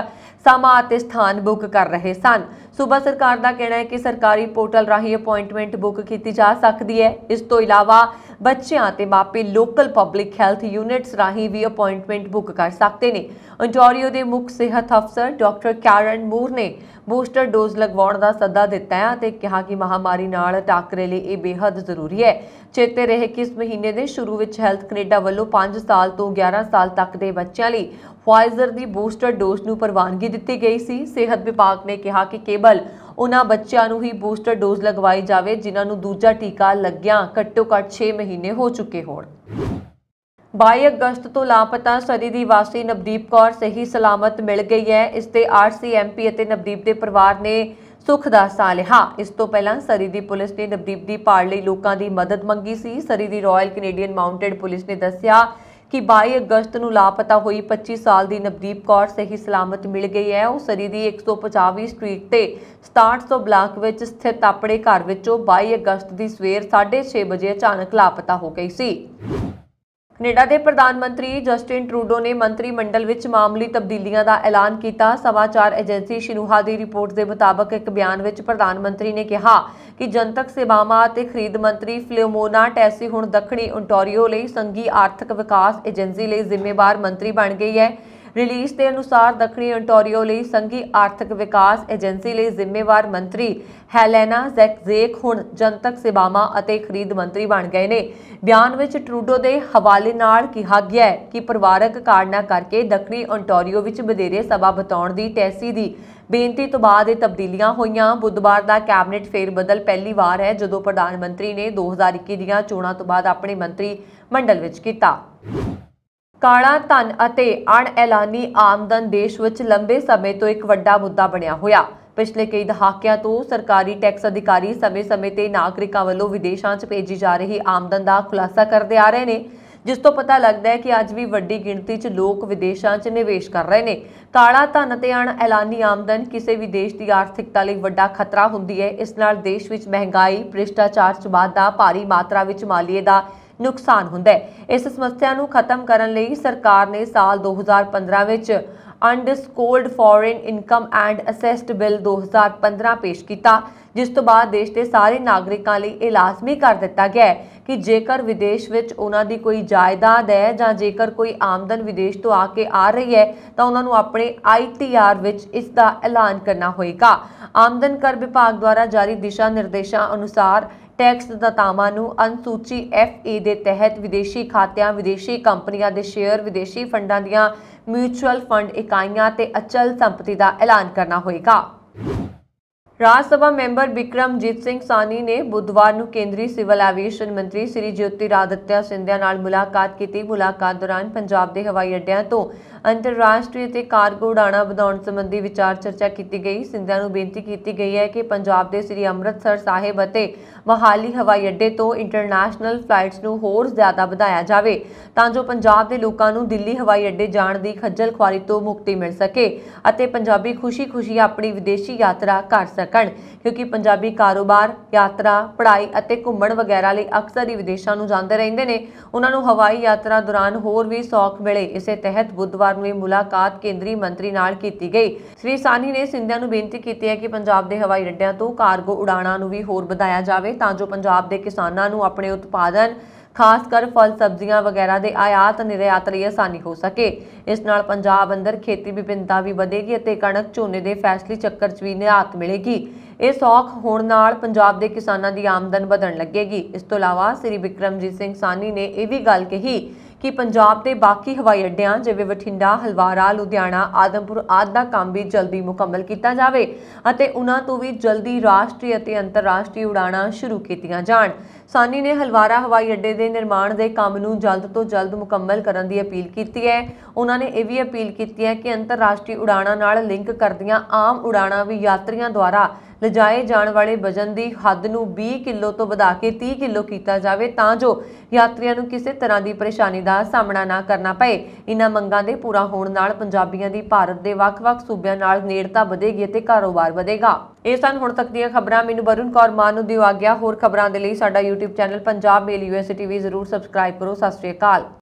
ਸਮਾਂ ਅਤੇ ਸਥਾਨ ਬੁੱਕ ਕਰ ਰਹੇ ਸਨ ਸੂਬਾ ਸਰਕਾਰ ਦਾ ਕਹਿਣਾ ਹੈ ਕਿ ਸਰਕਾਰੀ ਪੋਰਟਲ ਰਾਹੀਂ ਅਪਾਇੰਟਮੈਂਟ ਬੁੱਕ ਕੀਤੀ ਜਾ ਸਕਦੀ ਹੈ ਇਸ ਤੋਂ ਇਲਾਵਾ ਬੱਚਿਆਂ ਤੇ ਮਾਪੇ ਲੋਕਲ ਪਬਲਿਕ ਹੈਲਥ ਯੂਨਿਟਸ ਰਾਹੀਂ ਵੀ ਅਪਾਇੰਟਮੈਂਟ ਬੁੱਕ ਕਰ ਸਕਦੇ ਨੇ ਅੰਟੋਰੀਓ ਦੇ ਮੁੱਖ ਸਿਹਤ ਅਫਸਰ ਡਾਕਟਰ ਕੈਰਨ ਮੂਰ ਨੇ ਬੂਸਟਰ ਡੋਜ਼ ਲਗਵਾਉਣ ਦਾ ਸੱਦਾ ਦਿੱਤਾ ਹੈ ਅਤੇ ਕਿਹਾ ਕਿ ਮਹਾਮਾਰੀ ਨਾਲ ਟਾਕਰੇ ਲਈ ਇਹ ਬੇहद ਜ਼ਰੂਰੀ ਹੈ ਚੇਤੇ ਰਹੇ ਕਿ ਇਸ ਮਹੀਨੇ ਦੇ ਸ਼ੁਰੂ ਵਿੱਚ ਹੈਲਥ ਕੈਨੇਡਾ ਵੱਲੋਂ 5 ਸਾਲ ਤੋਂ 11 ਸਾਲ ਤੱਕ ਦੇ ਬੱਚਿਆਂ ਲਈ ਫਾਈਜ਼ਰ ਦੀ ਬੂਸਟਰ ਡੋਜ਼ ਨੂੰ ਪ੍ਰਵਾਨਗੀ ਦਿੱਤੀ ਗਈ ਸੀ ਸਿਹਤ ਵਿਭਾਗ ਨੇ ਕਿਹਾ ਕਿ ਕੇਵਲ ਉਹਨਾਂ ਬੱਚਿਆਂ ਨੂੰ ਹੀ ਬੂਸਟਰ ਡੋਜ਼ ਲਗਵਾਈ ਜਾਵੇ ਜਿਨ੍ਹਾਂ ਨੂੰ ਦੂਜਾ ਟੀਕਾ ਲੱਗਿਆ ਘੱਟੋ-ਘੱਟ 6 ਮਹੀਨੇ ਹੋ ਚੁੱਕੇ ਹੋਣ 22 ਅਗਸਤ ਤੋਂ ਲਾਪਤਾ ਸਰੀ ਦੀ ਵਾਸੀ ਨਵਦੀਪ ਕੌਰ ਸਹੀ ਸਲਾਮਤ ਮਿਲ ਗਈ ਹੈ ਇਸ ਤੇ ਆਰਸੀਐਮਪੀ ਅਤੇ ਨਵਦੀਪ ਦੇ ਪਰਿਵਾਰ ਨੇ ਸੁਖ ਦਾ ਸਾਹ ਲਿਆ ਇਸ ਤੋਂ ਪਹਿਲਾਂ ਸਰੀ ਦੀ ਪੁਲਿਸ ਨੇ ਨਵਦੀਪ ਦੀ ਪਾੜ ਲਈ ਲੋਕਾਂ ਦੀ ਮਦਦ ਮੰਗੀ ਸੀ ਸਰੀ ਦੀ ਰਾਇਲ ਕੈਨੇਡੀਅਨ ਮਾਉਂਟਡ ਪੁਲਿਸ ਨੇ ਦੱਸਿਆ ਕਿ 22 ਅਗਸਤ ਨੂੰ ਲਾਪਤਾ ਹੋਈ 25 ਸਾਲ ਦੀ ਨਵਦੀਪ ਕੌਰ ਸਹੀ ਸਲਾਮਤ ਮਿਲ ਗਈ ਹੈ ਉਹ ਸਰੀ ਦੀ 150ਵੀਂ ਸਟਰੀਟ ਤੇ 6700 ਬਲਾਕ ਵਿੱਚ ਸਥਿਤ ਆਪਣੇ ਘਰ ਵਿੱਚੋਂ 22 ਅਗਸਤ ਦੀ ਸਵੇਰ 6:30 ਵਜੇ ਅਚਾਨਕ ਲਾਪਤਾ ਹੋ ਗਈ ਸੀ ਕੈਨੇਡਾ ਦੇ ਪ੍ਰਧਾਨ ਮੰਤਰੀ ਜਸਟਿਨ ਟਰੂਡੋ ਨੇ ਮੰਤਰੀ ਮੰਡਲ ਵਿੱਚ ਮਾਮੂਲੀ ਤਬਦੀਲੀਆਂ ਦਾ ਐਲਾਨ ਕੀਤਾ ਸਮਾਚਾਰ ਏਜੰਸੀ ਸ਼ਿਨੂਹਾ ਦੀ ਰਿਪੋਰਟ ਦੇ ਮੁਤਾਬਕ ਇੱਕ ਬਿਆਨ ਵਿੱਚ ਪ੍ਰਧਾਨ ਮੰਤਰੀ ਨੇ ਕਿਹਾ ਕਿ ਜਨਤਕ ਸੇਵਾਵਾਂ ਅਤੇ ਖਰੀਦ ਮੰਤਰੀ ਫਲਿਓਮੋਨਾ ਟੈਸੀ ਹੁਣ ਦੱਖਣੀ ਓਨਟਾਰੀਓ ਲਈ ਸੰਘੀ ਆਰਥਿਕ ਵਿਕਾਸ ਏਜੰਸੀ ਲਈ ਜ਼ਿੰਮੇਵਾਰ ਮੰਤਰੀ ਬਣ ਗਈ ਹੈ ਰਿਲੀਜ਼ ਦੇ ਅਨੁਸਾਰ ਦੱਖਣੀ ਅੰਟੋਰੀਓ ਲਈ ਸੰਘੀ ਆਰਥਿਕ ਵਿਕਾਸ ਏਜੰਸੀ ਲਈ ਜ਼ਿੰਮੇਵਾਰ ਮੰਤਰੀ ਹੈਲੇਨਾ ਜ਼ੈਕਜ਼ੇਕ ਹੁਣ ਜਨਤਕ ਸੇਵਾਵਾਂ ਅਤੇ ਖਰੀਦ ਮੰਤਰੀ ਬਣ ਗਏ ਨੇ ਬਿਆਨ ਵਿੱਚ ਟਰੂਡੋ ਦੇ ਹਵਾਲੇ ਨਾਲ ਕਿਹਾ ਗਿਆ ਹੈ ਕਿ ਪਰਿਵਾਰਕ ਕਾਰਨਾਂ ਕਰਕੇ ਦੱਖਣੀ ਅੰਟੋਰੀਓ ਵਿੱਚ ਬਦੇਰੇ ਸਭਾ ਬਤਾਉਣ ਦੀ ਟੈਸੀ ਦੀ ਬੇਨਤੀ ਤੋਂ ਬਾਅਦ ਇਹ ਤਬਦੀਲੀਆਂ ਹੋਈਆਂ ਬੁੱਧਵਾਰ ਦਾ ਕੈਬਨਿਟ ਫੇਰ ਬਦਲ ਪਹਿਲੀ ਵਾਰ ਹੈ ਜਦੋਂ ਪ੍ਰਧਾਨ ਮੰਤਰੀ ਨੇ 2021 ਦੀਆਂ ਚੋਣਾਂ ਤੋਂ ਬਾਅਦ ਆਪਣੇ ਮੰਤਰੀ ਮੰਡਲ ਵਿੱਚ ਕੀਤਾ ਕਾਲਾ ਧਨ ਅਤੇ ਅਣਐਲਾਨੀ ਆਮਦਨ ਦੇਸ਼ ਵਿੱਚ ਲੰਬੇ ਸਮੇਂ ਤੋਂ ਇੱਕ ਵੱਡਾ ਮੁੱਦਾ ਬਣਿਆ ਹੋਇਆ ਪਿਛਲੇ ਕਈ ਦਹਾਕਿਆਂ ਤੋਂ ਸਰਕਾਰੀ ਟੈਕਸ ਅਧਿਕਾਰੀ ਸਮੇਂ-ਸਮੇਂ ਤੇ ਨਾਗਰਿਕਾਂ ਵੱਲੋਂ ਵਿਦੇਸ਼ਾਂ 'ਚ ਭੇਜੀ ਜਾ ਰਹੀ ਆਮਦਨ ਦਾ ਖੁਲਾਸਾ ਕਰਦੇ ਆ ਰਹੇ ਨੇ ਜਿਸ ਤੋਂ ਪਤਾ ਲੱਗਦਾ ਹੈ ਕਿ ਅੱਜ ਵੀ ਵੱਡੀ ਗਿਣਤੀ 'ਚ ਲੋਕ ਵਿਦੇਸ਼ਾਂ 'ਚ ਨਿਵੇਸ਼ ਕਰ ਰਹੇ ਨੇ ਕਾਲਾ ਧਨ ਤੇ ਅਣ ਐਲਾਨੀ ਆਮਦਨ ਕਿਸੇ ਵੀ ਦੇਸ਼ ਦੀ ਆਰਥਿਕਤਾ ਲਈ ਵੱਡਾ ਖਤਰਾ ਹੁੰਦੀ ਹੈ ਇਸ ਨਾਲ ਦੇਸ਼ ਵਿੱਚ ਮਹਿੰਗਾਈ ਭ੍ਰਿਸ਼ਟਾਚਾਰ 'ਚ ਵਾਧਾ ਭਾਰੀ ਮਾਤਰਾ ਵਿੱਚ ਮਾਲੀਏ ਦਾ ਨੁਕਸਾਨ ਹੁੰਦਾ ਹੈ ਇਸ ਸਮੱਸਿਆ ਨੂੰ ਖਤਮ ਕਰਨ ਲਈ ਸਰਕਾਰ ਨੇ ਸਾਲ 2015 ਵਿੱਚ underscored foreign income and assessed bill 2015 ਪੇਸ਼ ਕੀਤਾ ਜਿਸ ਤੋਂ ਬਾਅਦ ਦੇਸ਼ ਦੇ ਸਾਰੇ ਨਾਗਰਿਕਾਂ ਲਈ ਇਹ ਲਾਜ਼ਮੀ ਕਰ ਦਿੱਤਾ ਗਿਆ ਹੈ ਕਿ ਜੇਕਰ ਵਿਦੇਸ਼ ਵਿੱਚ ਉਹਨਾਂ ਦੀ ਕੋਈ ਜਾਇਦਾਦ ਹੈ ਜਾਂ ਜੇਕਰ ਕੋਈ ਆਮਦਨ ਵਿਦੇਸ਼ ਤੋਂ ਆ ਕੇ ਆ ਰਹੀ ਹੈ ਤਾਂ ਉਹਨਾਂ ਨੂੰ ਆਪਣੇ ਆਈਟੀਆਰ ਵਿੱਚ ਇਸ ਦਾ ਐਲਾਨ ਕਰਨਾ ਹੋਏਗਾ ਆਮਦਨ ਕਰ ਵਿਭਾਗ ਦੁਆਰਾ ਜਾਰੀ ਦਿਸ਼ਾ ਨਿਰਦੇਸ਼ਾਂ ਅਨੁਸਾਰ ਟੈਕਸ ਦਾਤਾਵਾਂ ਨੂੰ ਅਨਸੂਚੀ ਏ ਦੇ ਤਹਿਤ ਵਿਦੇਸ਼ੀ ਖਾਤਿਆਂ ਵਿਦੇਸ਼ੀ ਕੰਪਨੀਆਂ ਦੇ ਸ਼ੇਅਰ ਵਿਦੇਸ਼ੀ ਫੰਡਾਂ ਦੀਆਂ ਮਿਊਚੁਅਲ ਫੰਡ ਇਕਾਈਆਂ ਤੇ ਅਚਲ ਸੰਪਤੀ ਦਾ ਐਲਾਨ ਕਰਨਾ ਹੋਏਗਾ ਰਾਜ ਸਭਾ ਮੈਂਬਰ ਬਿਕਰਮਜੀਤ ਸਿੰਘ ਸਾਨੀ ਨੇ ਬੁੱਧਵਾਰ ਨੂੰ ਕੇਂਦਰੀ ਸਿਵਲ ਐਵੀਏਸ਼ਨ ਮੰਤਰੀ ਸ੍ਰੀ ਜੋਤੀ ਰਾਦਤਿਆ ਸਿੰਧਿਆ ਨਾਲ ਮੁਲਾਕਾਤ ਕੀਤੀ ਮੁਲਾਕਾਤ ਦੌਰਾਨ ਪੰਜਾਬ ਦੇ ਹਵਾਈ ਅੱਡਿਆਂ ਤੋਂ ਅੰਤਰਰਾਸ਼ਟਰੀ ਤੇ ਕਾਰਗੋ ਉਡਾਣਾ ਵਧਾਉਣ ਸੰਬੰਧੀ ਵਿਚਾਰ ਚਰਚਾ ਕੀਤੀ ਗਈ ਸਿੰਧਿਆ ਨੂੰ ਬੇਨਤੀ ਕੀਤੀ ਗਈ ਹੈ ਕਿ ਪੰਜਾਬ ਦੇ ਸ੍ਰੀ ਅੰਮ੍ਰਿਤਸਰ ਸਾਹਿਬ ਅਤੇ ਮਹਾਲੀ ਹਵਾਈ ਅੱਡੇ ਤੋਂ ਇੰਟਰਨੈਸ਼ਨਲ ਫਲਾਈਟਸ ਨੂੰ ਹੋਰ ਜ਼ਿਆਦਾ ਵਧਾਇਆ ਜਾਵੇ ਤਾਂ ਜੋ ਪੰਜਾਬ ਦੇ ਲੋਕਾਂ ਨੂੰ ਦਿੱਲੀ ਹਵਾਈ ਅੱਡੇ ਜਾਣ ਦੀ ਖੱਜਲ ਖੁਆਰੀ ਤੋਂ ਮੁਕਤੀ ਮਿਲ ਸਕੇ ਅਤੇ ਪੰਜਾਬੀ ਖੁਸ਼ੀ-ਖੁਸ਼ੀ ਆਪਣੀ ਵਿਦੇਸ਼ੀ ਯਾਤਰਾ ਕਰ ਸਕਣ ਕਿਉਂਕਿ ਪੰਜਾਬੀ ਕਾਰੋਬਾਰ ਯਾਤਰਾ ਪੜ੍ਹਾਈ ਅਤੇ ਘੁੰਮਣ ਵਗੈਰਾ ਲਈ ਅਕਸਰ ਹੀ ਵਿਦੇਸ਼ਾਂ ਨੂੰ ਜਾਂਦੇ ਰਹਿੰਦੇ ਨੇ ਉਹਨਾਂ ਨੂੰ ਹਵਾਈ ਯਾਤਰਾ ਦੌਰਾਨ ਹੋਰ ਵੀ ਸੌਖ ਮਿਲੇ ਇਸੇ ਤਹਿਤ ਬੁੱਧਵਾਰ 1998 ਮੁਲਾਕਾਤ ਕੇਂਦਰੀ ਮੰਤਰੀ ਨਾਲ ਕੀਤੀ ਗਈ ਸ੍ਰੀ ਸਾਨੀ ਨੇ ਸਿੰਧਿਆ ਨੂੰ ਬੇਨਤੀ ਕੀਤੀ ਹੈ ਕਿ ਪੰਜਾਬ ਦੇ ਹਵਾਈ ਅੱਡਿਆਂ ਤੋਂ ਕਾਰਗੋ ਉਡਾਣਾਂ ਨੂੰ ਵੀ ਹੋਰ ਵਧਾਇਆ ਜਾਵੇ ਤਾਂ ਜੋ ਪੰਜਾਬ ਦੇ ਕਿਸਾਨਾਂ ਨੂੰ ਆਪਣੇ ਉਤਪਾਦਨ ਖਾਸ ਕਰ ਫਲ ਸਬਜ਼ੀਆਂ ਵਗੈਰਾ ਦੇ ਆਯਾਤ ਨਿਰਯਾਤ ਲਈ ਆਸਾਨੀ ਹੋ ਸਕੇ ਇਸ ਨਾਲ ਪੰਜਾਬ ਅੰਦਰ ਖੇਤੀ ਵਿਭਿੰਨਤਾ ਵੀ ਵਧੇਗੀ ਅਤੇ ਕਣਕ ਝੋਨੇ ਦੇ ਫੈਸਲੀ ਚੱਕਰ 'ਚ ਵੀ ਨਿਆਤ ਮਿਲੇਗੀ ਇਹ ਸੌਖ ਹੋਣ ਨਾਲ ਪੰਜਾਬ ਦੇ ਕਿਸਾਨਾਂ ਦੀ ਆਮਦਨ ਵਧਣ ਲੱਗੇਗੀ ਇਸ ਤੋਂ ਇਲਾਵਾ ਸ੍ਰੀ ਵਿਕਰਮਜੀਤ ਸਿੰਘ ਸਾਨੀ ਨੇ ਇਹ ਵੀ ਗੱਲ ਕਹੀ ਕਿ ਪੰਜਾਬ ਦੇ ਬਾਕੀ ਹਵਾਈ ਅੱਡਿਆਂ ਜਿਵੇਂ ਬਠਿੰਡਾ ਹਲਵਾਰਾ ਲੁਧਿਆਣਾ ਆਦਮਪੁਰ ਆਦ ਦਾ ਕੰਮ ਵੀ ਜਲਦੀ ਮੁਕੰਮਲ ਕੀਤਾ ਜਾਵੇ ਅਤੇ ਉਹਨਾਂ ਤੋਂ ਵੀ ਜਲਦੀ ਰਾਸ਼ਟਰੀ ਅਤੇ ਅੰਤਰਰਾਸ਼ਟਰੀ ਉਡਾਣਾਂ ਸ਼ੁਰੂ ਕੀਤੀਆਂ ਜਾਣ ਸਾਨੀ ਨੇ ਹਲਵਾਰਾ ਹਵਾਈ ਅੱਡੇ ਦੇ ਨਿਰਮਾਣ ਦੇ ਕੰਮ ਨੂੰ ਜਲਦ ਤੋਂ ਜਲਦ ਮੁਕੰਮਲ ਕਰਨ ਦੀ ਅਪੀਲ ਕੀਤੀ ਹੈ ਉਹਨਾਂ ਨੇ ਇਹ ਵੀ ਅਪੀਲ ਕੀਤੀ ਹੈ ਕਿ ਅੰਤਰਰਾਸ਼ਟਰੀ ਉਡਾਣਾਂ ਨਾਲ ਲਿੰਕ ਕਰਦੀਆਂ ਆਮ ਉਡਾਣਾਂ ਵੀ ਯਾਤਰੀਆਂ ਦੁਆਰਾ ਲਜਾਏ ਜਾਣ ਵਾਲੇ ਵਜਨ ਦੀ ਹੱਦ ਨੂੰ 20 ਕਿਲੋ ਤੋਂ ਵਧਾ ਕੇ 30 ਕਿਲੋ ਕੀਤਾ ਜਾਵੇ ਤਾਂ ਜੋ ਯਾਤਰੀਆਂ ਨੂੰ ਕਿਸੇ ਤਰ੍ਹਾਂ ਦੀ ਪਰੇਸ਼ਾਨੀ ਦਾ ਸਾਹਮਣਾ ਨਾ ਕਰਨਾ ਪਏ ਇਨ੍ਹਾਂ ਮੰਗਾਂ ਦੇ ਪੂਰਾ ਹੋਣ ਨਾਲ ਪੰਜਾਬੀਆਂ ਦੀ ਭਾਰਤ ਦੇ ਵੱਖ-ਵੱਖ ਸੂਬਿਆਂ ਨਾਲ ਨੇੜਤਾ ਵਧੇਗੀ ਅਤੇ ਕਾਰੋਬਾਰ ਵਧੇਗਾ ਇਹ ਸਨ ਹੁਣ ਤੱਕ ਦੀਆਂ ਖਬਰਾਂ ਮੈਨੂੰ ਵਰੁਣ ਕੌਰ ਮਾਨ ਨੂੰ ਦਿਓ ਗਿਆ ਹੋਰ ਖਬਰਾਂ ਦੇ ਲਈ ਸਾਡਾ YouTube channel Punjab mail USTV ਜ਼ਰੂਰ ਸਬਸਕ੍ਰਾਈਬ ਕਰੋ ਸਤਿ ਸ਼੍ਰੀ ਅਕਾਲ